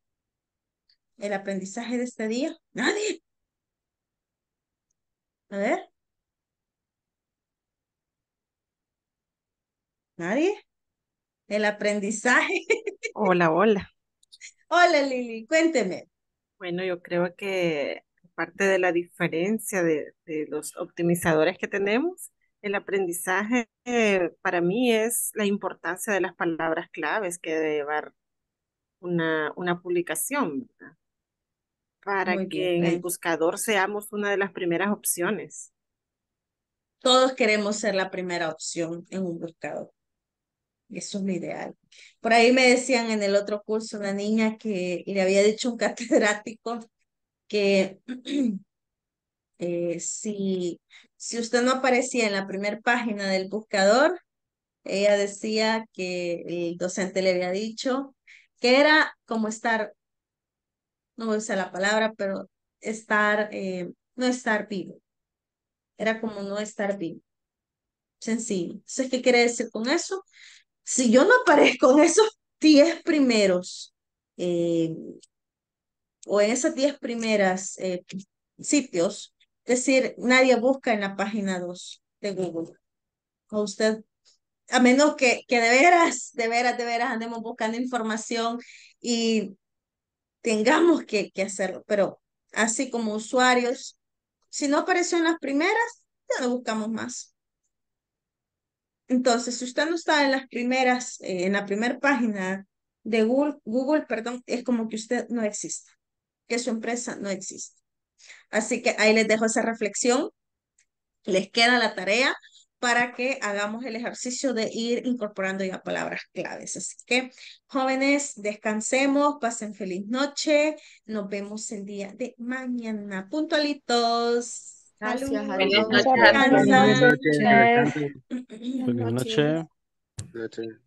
S1: ¿El aprendizaje de este día? Nadie. A ver. ¿Nadie? El aprendizaje. [LAUGHS] Hola, hola. Hola, Lili, cuénteme.
S3: Bueno, yo creo que parte de la diferencia de, los optimizadores que tenemos, el aprendizaje eh, para mí es la importancia de las palabras claves que debe llevar una, una publicación, Para que en el buscador seamos una de las
S1: primeras opciones. Todos queremos ser la primera opción en un buscador. Eso es lo ideal. Por ahí me decían en el otro curso una niña que le había dicho un catedrático que [CLEARS THROAT] eh, si, si usted no aparecía en la primera página del buscador, ella decía que el docente le había dicho que era como estar, no voy a usar la palabra, pero estar, eh, no estar vivo. Era como no estar vivo. Sencillo. Entonces, ¿qué quiere decir con eso? Si yo no aparezco en esos 10 primeros eh, o en esas 10 primeras sitios, eh, es decir, nadie busca en la página 2 de Google. O usted, a menos que, que de veras, de veras, de veras andemos buscando información y tengamos que, hacerlo, pero así como usuarios, si no apareció en las primeras, ya no buscamos más. Entonces, si usted no está en las primeras, eh, en la primera página de Google, Google, perdón, es como que usted no existe que su empresa no existe. Así que ahí les dejo esa reflexión. Les queda la tarea para que hagamos el ejercicio de ir incorporando ya palabras claves. Así que, jóvenes, descansemos, pasen feliz noche. Nos vemos el día de mañana. Puntualitos.
S3: Gracias, Feliz noche. Feliz Buenas noches.